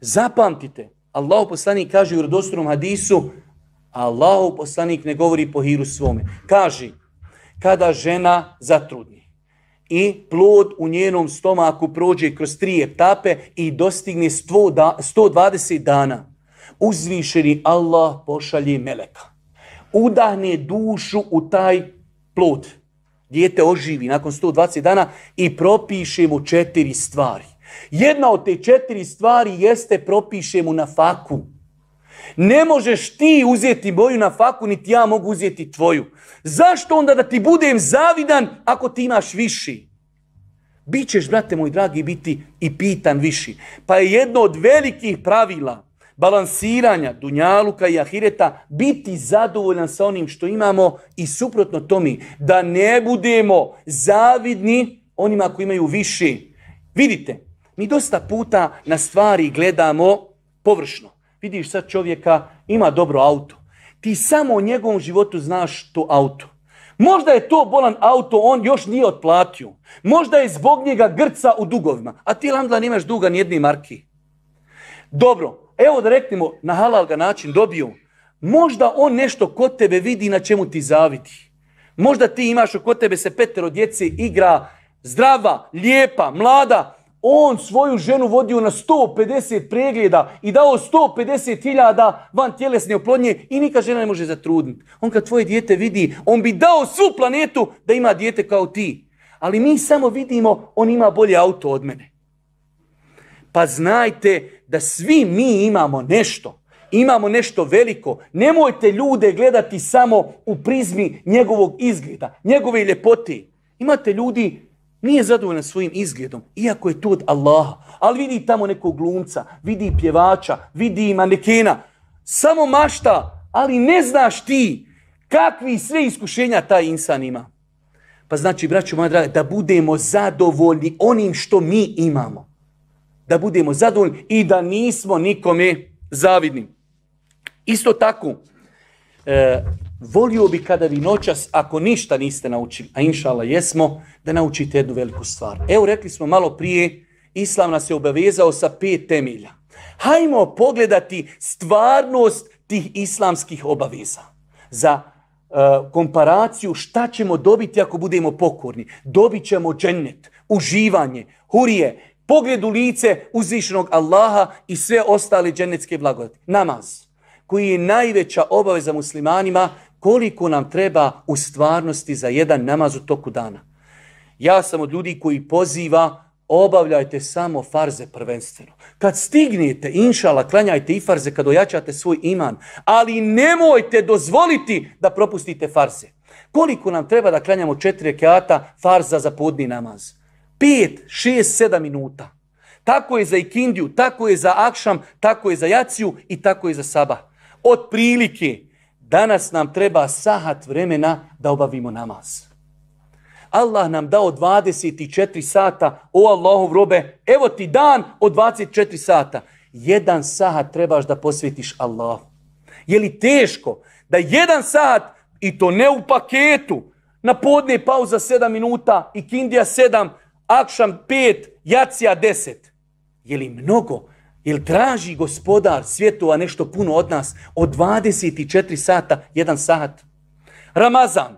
Zapamtite, Allahu poslanik kaže u rodostrom hadisu, Allahu poslanik ne govori po hiru svome. Kaže, kada žena zatrudni i plod u njenom stomaku prođe kroz tri etape i dostigne 120 dana, uzvišeni Allah pošalje meleka udahne dušu u taj plod. Dijete oživi nakon 120 dana i propiše mu četiri stvari. Jedna od te četiri stvari jeste propiše mu na faku. Ne možeš ti uzeti boju na faku, niti ja mogu uzeti tvoju. Zašto onda da ti budem zavidan ako ti imaš viši? Bićeš, brate moj dragi, biti i pitan viši. Pa je jedno od velikih pravila balansiranja Dunjaluka i Ahireta, biti zadovoljan sa onim što imamo i suprotno mi da ne budemo zavidni onima koji imaju više. Vidite, mi dosta puta na stvari gledamo površno. Vidiš sad čovjeka, ima dobro auto. Ti samo o njegovom životu znaš to auto. Možda je to bolan auto, on još nije otplatio. Možda je zbog njega grca u dugovima. A ti, Landla, nimaš duga nijedni marki. Dobro, Evo da reknemo, na halal ga način dobiju, Možda on nešto kod tebe vidi na čemu ti zaviti. Možda ti imaš kod tebe se petero djece igra zdrava, lijepa, mlada. On svoju ženu vodio na 150 pregleda i dao 150 hiljada van tjelesne oplodnje i nikad žena ne može zatrudniti. On kad tvoje dijete vidi, on bi dao svu planetu da ima dijete kao ti. Ali mi samo vidimo, on ima bolje auto od mene pa znajte da svi mi imamo nešto. Imamo nešto veliko. Nemojte ljude gledati samo u prizmi njegovog izgleda, njegove ljepote. Imate ljudi nije zadovoljan svojim izgledom, iako je to od Allaha. Ali vidi tamo nekog glumca, vidi pjevača, vidi manekena. Samo mašta, ali ne znaš ti kakvi sve iskušenja taj insan ima. Pa znači, braću moja da budemo zadovoljni onim što mi imamo da budemo zadovoljni i da nismo nikome zavidni. Isto tako, e, volio bi kada vi noćas, ako ništa niste naučili, a inšala jesmo, da naučite jednu veliku stvar. Evo rekli smo malo prije, Islam nas je obavezao sa pet temelja. Hajmo pogledati stvarnost tih islamskih obaveza. Za e, komparaciju šta ćemo dobiti ako budemo pokorni. Dobit ćemo džennet, uživanje, hurije, pogled u lice uzvišenog Allaha i sve ostale dženecke blagodati. Namaz, koji je najveća obaveza muslimanima, koliko nam treba u stvarnosti za jedan namaz u toku dana. Ja sam od ljudi koji poziva obavljajte samo farze prvenstveno. Kad stignete, inšala, klanjajte i farze kad ojačate svoj iman, ali nemojte dozvoliti da propustite farze. Koliko nam treba da klanjamo četiri kata farza za podni namaz? 5, 6, 7 minuta. Tako je za ikindiju, tako je za akšam, tako je za jaciju i tako je za saba. Od prilike, danas nam treba sahat vremena da obavimo namaz. Allah nam dao 24 sata, o Allahov robe, evo ti dan od 24 sata. Jedan sahat trebaš da posvetiš Allah. Je li teško da jedan sat, i to ne u paketu, na podne pauza 7 minuta i kindija 7, akšam pet, jacija deset. Je li mnogo? Jel traži gospodar svjetova nešto puno od nas? Od 24 sata, jedan sat. Ramazan.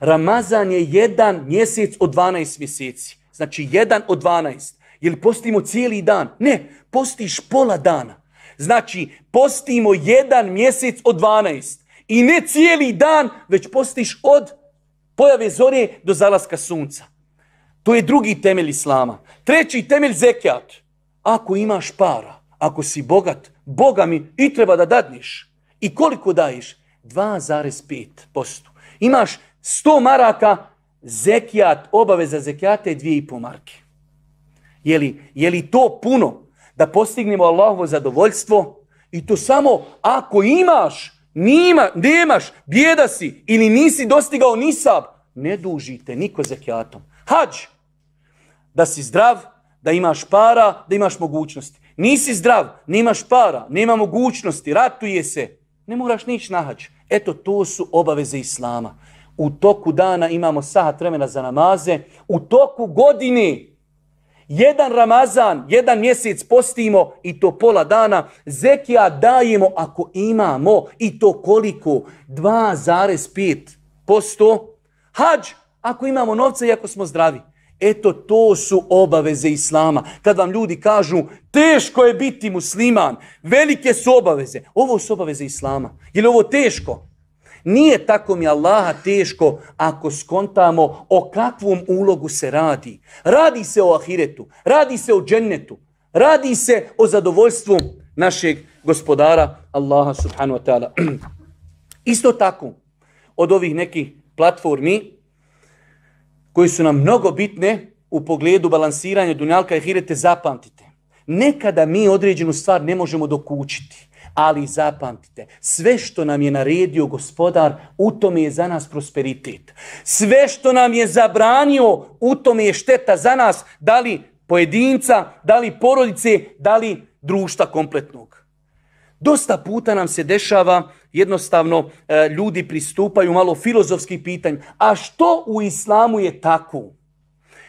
Ramazan je jedan mjesec od 12 mjeseci. Znači jedan od 12. Jel postimo cijeli dan? Ne, postiš pola dana. Znači postimo jedan mjesec od 12. I ne cijeli dan, već postiš od pojave zore do zalaska sunca. To je drugi temelj islama. Treći temelj zekijat. Ako imaš para, ako si bogat, Boga mi i treba da dadniš. I koliko dajiš? 2,5%. Imaš 100 maraka, zekijat, obaveza zekijata je 2,5 marke. Je li, je li to puno da postignemo Allahovo zadovoljstvo? I to samo ako imaš, nima, nemaš, bijeda si ili nisi dostigao nisab, ne dužite niko zekijatom. Hadž. Da si zdrav, da imaš para, da imaš mogućnosti. Nisi zdrav, nemaš para, nema mogućnosti, ratuje se. Ne moraš nić na hađ. Eto, to su obaveze Islama. U toku dana imamo sahat vremena za namaze. U toku godine jedan Ramazan, jedan mjesec postimo i to pola dana. Zekija dajemo ako imamo i to koliko? 2,5%. Hađ ako imamo novca i ako smo zdravi. Eto, to su obaveze Islama. Kad vam ljudi kažu, teško je biti musliman, velike su obaveze. Ovo su obaveze Islama. Je li ovo teško? Nije tako mi Allaha teško ako skontamo o kakvom ulogu se radi. Radi se o ahiretu, radi se o džennetu, radi se o zadovoljstvu našeg gospodara Allaha subhanu wa ta'ala. [clears throat] Isto tako, od ovih nekih platformi, koje su nam mnogo bitne u pogledu balansiranja dunjalka i hirete, zapamtite. Nekada mi određenu stvar ne možemo dokučiti, ali zapamtite, sve što nam je naredio gospodar, u tome je za nas prosperitet. Sve što nam je zabranio, u tome je šteta za nas, da li pojedinca, da li porodice, da li društva kompletnog. Dosta puta nam se dešava jednostavno e, ljudi pristupaju malo filozofski pitanj. A što u islamu je tako?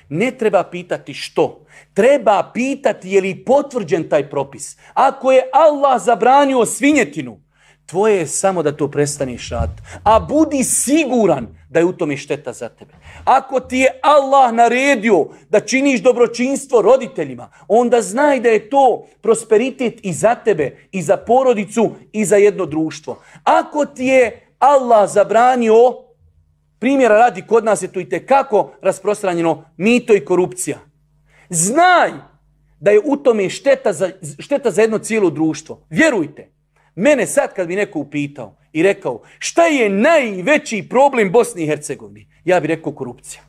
Ne treba pitati što. Treba pitati je li potvrđen taj propis. Ako je Allah zabranio svinjetinu, Tvoje je samo da to prestaniš rad, A budi siguran da je u tome šteta za tebe. Ako ti je Allah naredio da činiš dobročinstvo roditeljima, onda znaj da je to prosperitet i za tebe, i za porodicu, i za jedno društvo. Ako ti je Allah zabranio, primjera radi kod nas je to i tekako rasprostranjeno mito i korupcija. Znaj da je u tome šteta za, šteta za jedno cijelo društvo. Vjerujte, Mene sad kad bi neko upitao i rekao šta je najveći problem Bosni i Hercegovini, ja bih rekao korupcija.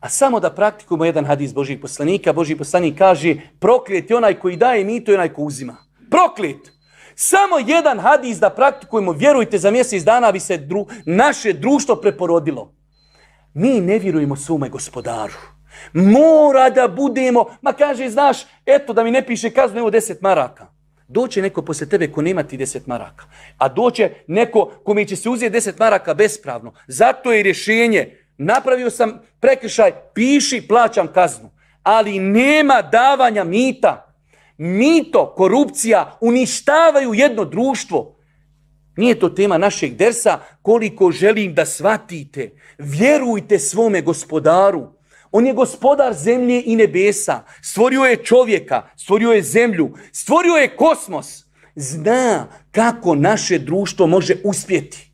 A samo da praktikujemo jedan hadis Božih poslanika, Boži poslanik kaže proklet je onaj koji daje mito i onaj koji uzima. Proklet! Samo jedan hadis da praktikujemo, vjerujte, za mjesec dana bi se naše društvo preporodilo. Mi ne vjerujemo svome gospodaru. Mora da budemo, ma kaže, znaš, eto da mi ne piše kaznu, evo deset maraka. Doće neko poslije tebe ko nema ti deset maraka. A doće neko kome će se uzeti deset maraka bespravno. Zato je rješenje. Napravio sam prekršaj, piši, plaćam kaznu. Ali nema davanja mita. Mito, korupcija uništavaju jedno društvo. Nije to tema našeg dersa koliko želim da shvatite. Vjerujte svome gospodaru. On je gospodar zemlje i nebesa. Stvorio je čovjeka, stvorio je zemlju, stvorio je kosmos. Zna kako naše društvo može uspjeti.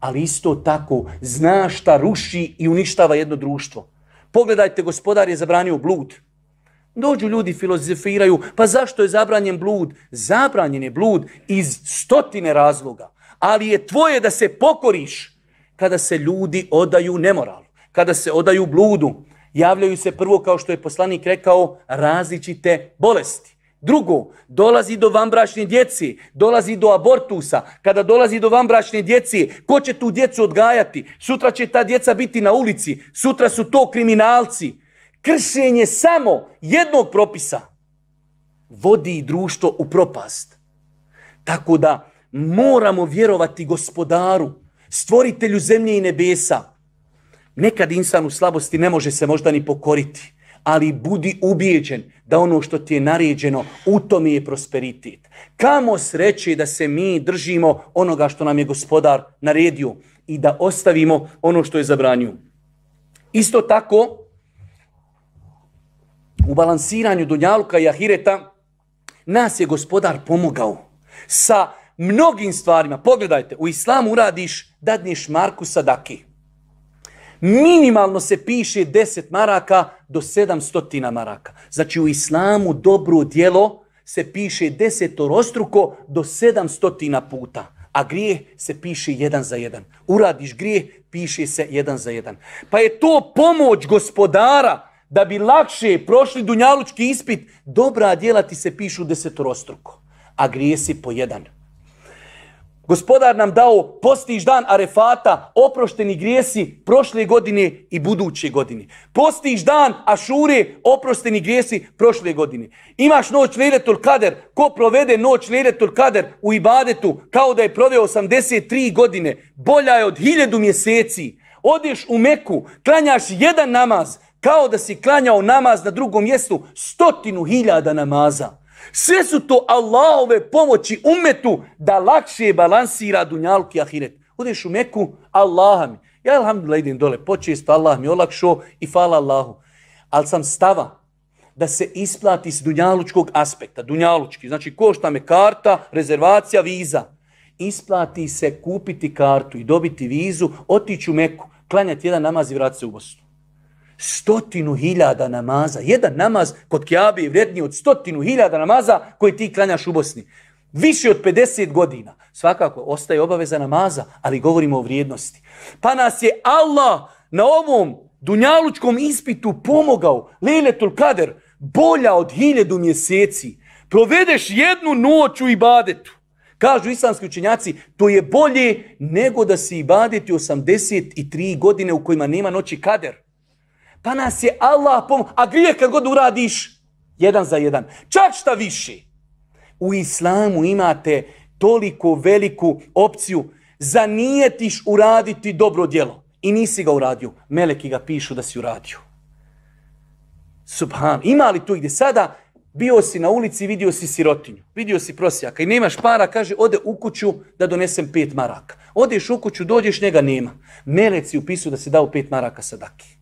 Ali isto tako zna šta ruši i uništava jedno društvo. Pogledajte, gospodar je zabranio blud. Dođu ljudi, filozofiraju, pa zašto je zabranjen blud? Zabranjen je blud iz stotine razloga. Ali je tvoje da se pokoriš kada se ljudi odaju nemoralu, kada se odaju bludu, Javljaju se prvo, kao što je poslanik rekao, različite bolesti. Drugo, dolazi do vanbračne djeci, dolazi do abortusa. Kada dolazi do vanbračne djeci, ko će tu djecu odgajati? Sutra će ta djeca biti na ulici, sutra su to kriminalci. Kršenje samo jednog propisa vodi društvo u propast. Tako da moramo vjerovati gospodaru, stvoritelju zemlje i nebesa, Nekad insan u slabosti ne može se možda ni pokoriti, ali budi ubijeđen da ono što ti je naređeno, u tome je prosperitet. Kamo sreće da se mi držimo onoga što nam je gospodar naredio i da ostavimo ono što je zabranio. Isto tako, u balansiranju Dunjaluka i Ahireta, nas je gospodar pomogao sa mnogim stvarima. Pogledajte, u islamu radiš dadniš Marku Sadaki minimalno se piše 10 maraka do 700 maraka. Znači u islamu dobro djelo se piše desetorostruko do 700 puta. A grijeh se piše jedan za jedan. Uradiš grijeh, piše se jedan za jedan. Pa je to pomoć gospodara da bi lakše prošli dunjalučki ispit. Dobra djela ti se pišu desetorostruko, a grijesi po jedan. Gospodar nam dao postiš dan Arefata, oprošteni grijesi prošle godine i buduće godine. Postiš dan Ašure, oprošteni grijesi prošle godine. Imaš noć Lejletul Kader, ko provede noć Lejletul Kader u Ibadetu kao da je proveo 83 godine, bolja je od hiljadu mjeseci. Odeš u Meku, klanjaš jedan namaz, kao da si klanjao namaz na drugom mjestu stotinu hiljada namaza. Sve su to Allahove pomoći umetu da lakše balansira dunjaluk i ahiret. Udeš u Meku, Allaha mi. Ja alhamdulillah idem dole počesto, Allah mi olakšao i fala Allahu. Ali sam stava da se isplati s dunjalučkog aspekta, dunjalučki, znači košta me karta, rezervacija, viza. Isplati se kupiti kartu i dobiti vizu, otići u Meku, klanjati jedan namaz i vratiti se u Bosnu stotinu hiljada namaza. Jedan namaz kod Kjabe je vrijedniji od stotinu hiljada namaza koje ti klanjaš u Bosni. Više od 50 godina. Svakako, ostaje obaveza namaza, ali govorimo o vrijednosti. Pa nas je Allah na ovom dunjalučkom ispitu pomogao. Lejletul kader, bolja od hiljedu mjeseci. Provedeš jednu noć u ibadetu. Kažu islamski učenjaci, to je bolje nego da se ibadeti 83 godine u kojima nema noći kader. Pa nas je Allah pom... A grije kad god uradiš, jedan za jedan. Čak šta više. U islamu imate toliko veliku opciju zanijetiš uraditi dobro djelo. I nisi ga uradio. Meleki ga pišu da si uradio. Subhan. Ima li tu gdje sada bio si na ulici, vidio si sirotinju, vidio si prosjaka i nemaš para, kaže ode u kuću da donesem pet maraka. Odeš u kuću, dođeš, njega nema. Meleci upisuju da si dao pet maraka sadaki.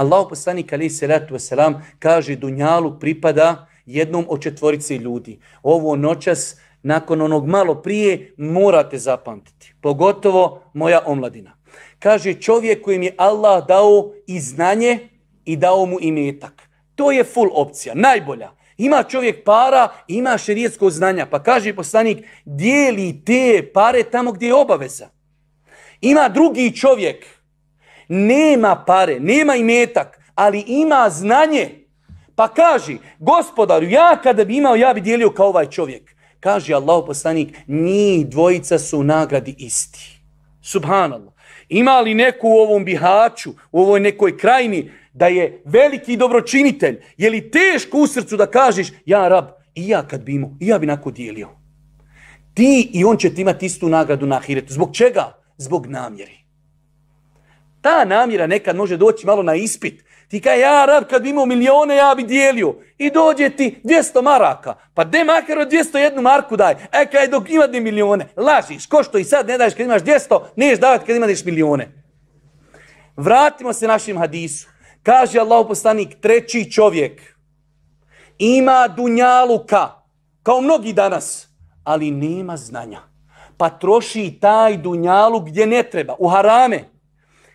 Allah poslanik alaih salatu wasalam kaže Dunjalu pripada jednom od četvorice ljudi. Ovo noćas nakon onog malo prije morate zapamtiti. Pogotovo moja omladina. Kaže čovjek kojem je Allah dao i znanje i dao mu imetak. To je full opcija, najbolja. Ima čovjek para, ima šerijetsko znanja. Pa kaže poslanik, dijeli te pare tamo gdje je obaveza. Ima drugi čovjek nema pare, nema i metak, ali ima znanje. Pa kaži, gospodaru, ja kada bi imao, ja bi dijelio kao ovaj čovjek. Kaže Allah poslanik, ni dvojica su u nagradi isti. Subhanallah. Ima li neku u ovom bihaću, u ovoj nekoj krajini, da je veliki dobročinitelj? Je li teško u srcu da kažeš, ja rab, i ja kad bi imao, i ja bi nako dijelio. Ti i on će imati istu nagradu na ahiretu. Zbog čega? Zbog namjeri. Ta namjera nekad može doći malo na ispit. Ti kaj ja rab, kad bi imao milione, ja bi dijelio. I dođe ti 200 maraka. Pa de makar od jednu marku daj. E kaj dok ima ne milijone. Lažiš, ko što i sad ne daješ kad imaš 200, neš davati kad imaš milione. Vratimo se našim hadisu. Kaže Allah poslanik, treći čovjek ima dunjaluka, kao mnogi danas, ali nema znanja. Pa troši taj dunjalu gdje ne treba, u harame.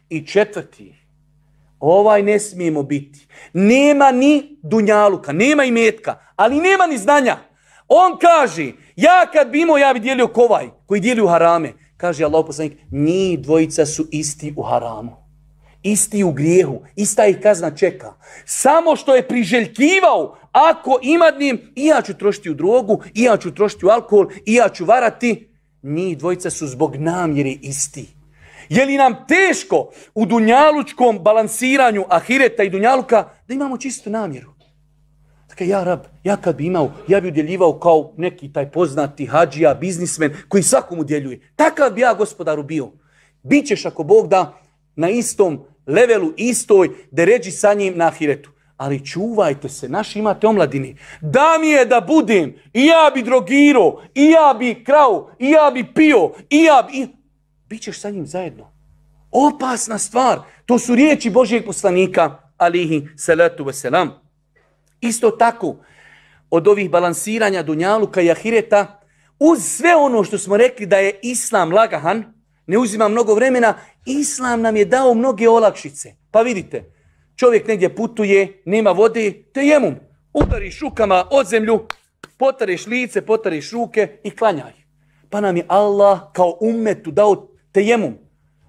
I četvrti, ovaj ne smijemo biti. Nema ni dunjaluka, nema i metka, ali nema ni znanja. On kaže, ja kad bi imao, ja bi dijelio kovaj koji dijeli u harame. Kaže Allah poslanik, njih dvojica su isti u haramu. Isti u grijehu, ista ih kazna čeka. Samo što je priželjkivao, ako imadnim, i ja ću trošiti u drogu, i ja ću trošiti u alkohol, i ja ću varati. Njih dvojica su zbog namjere isti. Je li nam teško u dunjalučkom balansiranju ahireta i dunjaluka da imamo čistu namjeru? Dakle, ja rab, ja kad bi imao, ja bi udjeljivao kao neki taj poznati hađija, biznismen koji svakom udjeljuje. Takav bi ja gospodaru bio. Bićeš ako Bog da na istom levelu, istoj, da ređi sa njim na ahiretu. Ali čuvajte se, naši imate omladini. Da mi je da budem, i ja bi drogirao, i ja bi krao, i ja bi pio, i ja bi bit ćeš sa njim zajedno. Opasna stvar. To su riječi Božijeg poslanika, alihi salatu Veselam. Isto tako, od ovih balansiranja Dunjaluka i Ahireta, uz sve ono što smo rekli da je Islam lagahan, ne uzima mnogo vremena, Islam nam je dao mnoge olakšice. Pa vidite, čovjek negdje putuje, nema vode, te jemu Udariš rukama od zemlju, potareš lice, potareš ruke i klanjaj. Pa nam je Allah kao umetu dao tejemum.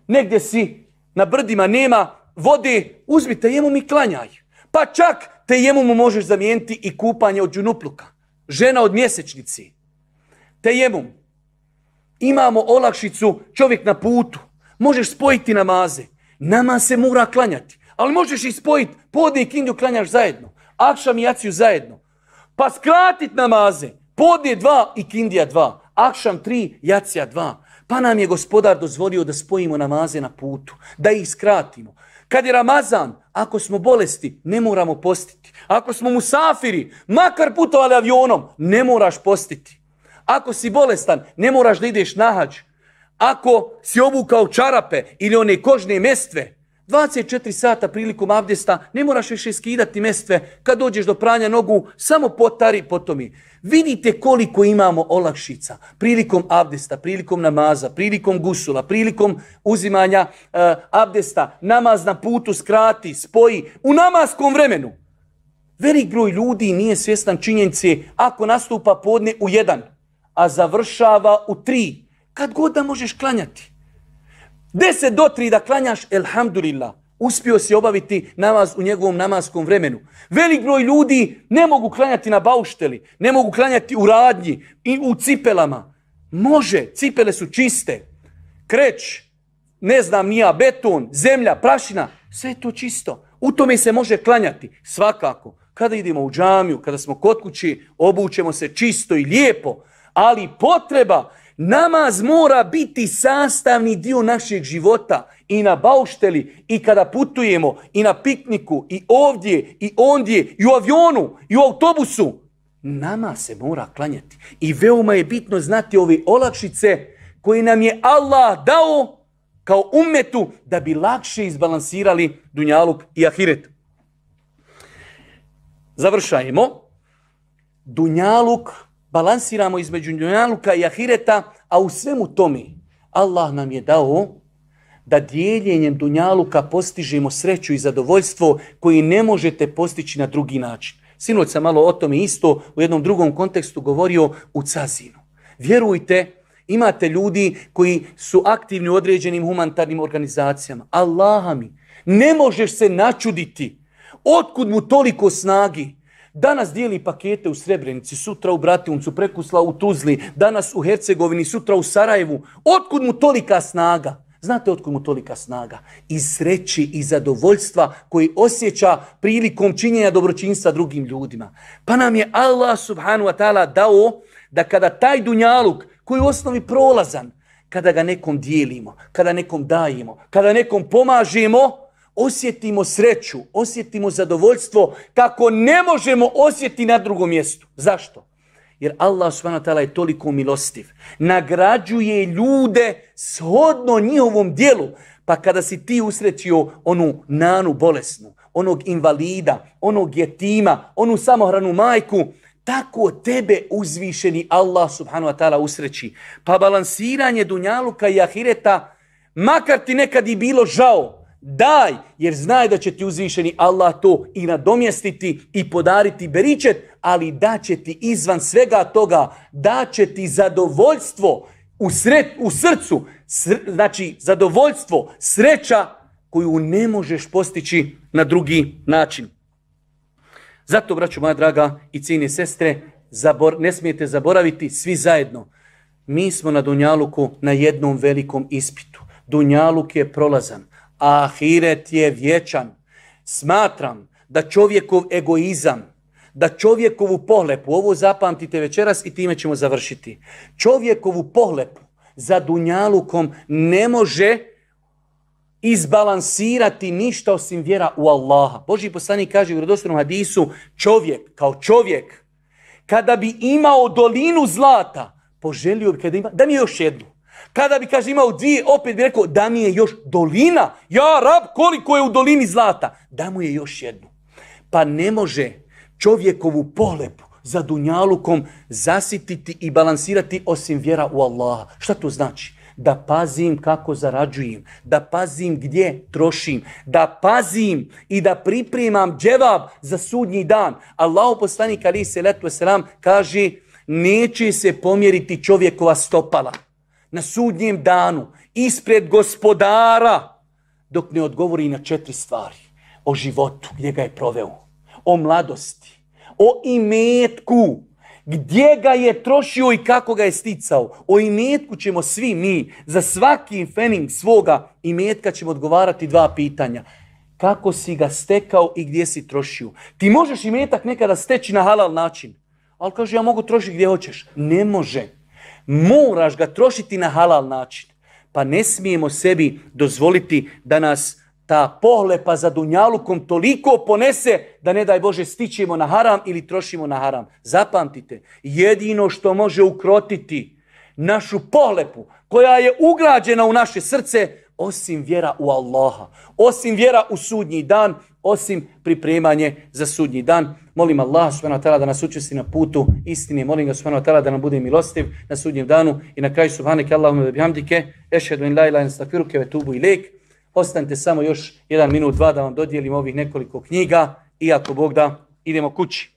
Negdje si, na brdima nema vode, uzmi jemu i klanjaj. Pa čak tejemumu možeš zamijeniti i kupanje od džunupluka. Žena od mjesečnici. Tejemum. Imamo olakšicu čovjek na putu. Možeš spojiti namaze. Nama se mora klanjati. Ali možeš i spojiti. Podne i kindju klanjaš zajedno. Akšam i jaciju zajedno. Pa skratit namaze. Podne dva i kindija dva. Akšam tri, jacija dva. Pa nam je gospodar dozvolio da spojimo namaze na putu, da ih skratimo. Kad je Ramazan, ako smo bolesti, ne moramo postiti. Ako smo musafiri, makar putovali avionom, ne moraš postiti. Ako si bolestan, ne moraš da ideš na hađ. Ako si obukao čarape ili one kožne mestve, 24 sata prilikom abdesta, ne moraš više skidati mestve, kad dođeš do pranja nogu, samo potari potomi. Vidite koliko imamo olakšica prilikom abdesta, prilikom namaza, prilikom gusula, prilikom uzimanja e, abdesta, namaz na putu skrati, spoji, u namaskom vremenu. Velik broj ljudi nije svjestan činjenice ako nastupa podne u jedan, a završava u tri, kad god da možeš klanjati. Deset do tri da klanjaš, elhamdulillah, uspio si obaviti namaz u njegovom namaskom vremenu. Velik broj ljudi ne mogu klanjati na baušteli, ne mogu klanjati u radnji i u cipelama. Može, cipele su čiste. Kreć, ne znam nija, beton, zemlja, prašina, sve je to čisto. U tome se može klanjati, svakako. Kada idemo u džamiju, kada smo kod kući, obućemo se čisto i lijepo, ali potreba Namaz mora biti sastavni dio našeg života i na baušteli i kada putujemo i na pikniku i ovdje i ondje i u avionu i u autobusu. Nama se mora klanjati i veoma je bitno znati ove olakšice koje nam je Allah dao kao umetu da bi lakše izbalansirali dunjaluk i ahiret. Završajmo. Dunjaluk balansiramo između dunjaluka i ahireta, a u svemu tome Allah nam je dao da dijeljenjem dunjaluka postižemo sreću i zadovoljstvo koji ne možete postići na drugi način. Sinoć sam malo o tome isto u jednom drugom kontekstu govorio u Cazinu. Vjerujte, imate ljudi koji su aktivni u određenim humanitarnim organizacijama. Allaha mi, ne možeš se načuditi. Otkud mu toliko snagi? Danas dijeli pakete u Srebrenici, sutra u Bratuncu, prekusla u Tuzli, danas u Hercegovini, sutra u Sarajevu. Otkud mu tolika snaga? Znate otkud mu tolika snaga? Iz sreći i zadovoljstva koji osjeća prilikom činjenja dobročinstva drugim ljudima. Pa nam je Allah subhanu wa ta'ala dao da kada taj dunjaluk koji je u osnovi prolazan, kada ga nekom dijelimo, kada nekom dajemo, kada nekom pomažemo, osjetimo sreću, osjetimo zadovoljstvo kako ne možemo osjetiti na drugom mjestu. Zašto? Jer Allah subhanahu je toliko milostiv. Nagrađuje ljude shodno njihovom dijelu. Pa kada si ti usrećio onu nanu bolesnu, onog invalida, onog jetima, onu samohranu majku, tako tebe uzvišeni Allah subhanahu wa ta'ala usreći. Pa balansiranje dunjaluka i ahireta, makar ti nekad i bilo žao, daj, jer znaj da će ti uzvišeni Allah to i nadomjestiti i podariti beričet, ali da će ti izvan svega toga, da će ti zadovoljstvo u, u srcu, znači zadovoljstvo, sreća koju ne možeš postići na drugi način. Zato, braću moja draga i cijene sestre, zabor, ne smijete zaboraviti svi zajedno. Mi smo na Dunjaluku na jednom velikom ispitu. Dunjaluk je prolazan a ahiret je vječan. Smatram da čovjekov egoizam, da čovjekovu pohlepu, ovo zapamtite večeras i time ćemo završiti, čovjekovu pohlepu za dunjalukom ne može izbalansirati ništa osim vjera u Allaha. Boži poslani kaže u vjerodostojnom hadisu, čovjek kao čovjek, kada bi imao dolinu zlata, poželio bi kada ima, da mi još jednu. Kada bi, kaže, imao dvije, opet bi rekao, da mi je još dolina. Ja, rab, koliko je u dolini zlata? Da mu je još jednu. Pa ne može čovjekovu polepu za dunjalukom zasititi i balansirati osim vjera u Allaha. Šta to znači? Da pazim kako zarađujem, da pazim gdje trošim, da pazim i da pripremam dževab za sudnji dan. Allahu poslanik ali se letu selam kaže neće se pomjeriti čovjekova stopala na sudnjem danu, ispred gospodara, dok ne odgovori na četiri stvari. O životu, gdje ga je proveo. O mladosti. O imetku. Gdje ga je trošio i kako ga je sticao. O imetku ćemo svi mi, za svaki fening svoga imetka ćemo odgovarati dva pitanja. Kako si ga stekao i gdje si trošio. Ti možeš imetak nekada steći na halal način. Ali kaže, ja mogu trošiti gdje hoćeš. Ne može. Moraš ga trošiti na halal način. Pa ne smijemo sebi dozvoliti da nas ta pohlepa za dunjalukom toliko ponese da ne daj Bože stićemo na haram ili trošimo na haram. Zapamtite, jedino što može ukrotiti našu pohlepu koja je ugrađena u naše srce, osim vjera u Allaha, osim vjera u sudnji dan osim pripremanje za sudnji dan. Molim Allah subhanahu wa da nas učesti na putu istine. Molim ga subhanahu wa da nam bude milostiv na sudnjem danu i na kraju su Allahumma wa bihamdike ešhedu in la ilaha illa astaghfiruke wa tubu Ostanite samo još jedan minut, dva da vam dodijelim ovih nekoliko knjiga i ako Bog da idemo kući.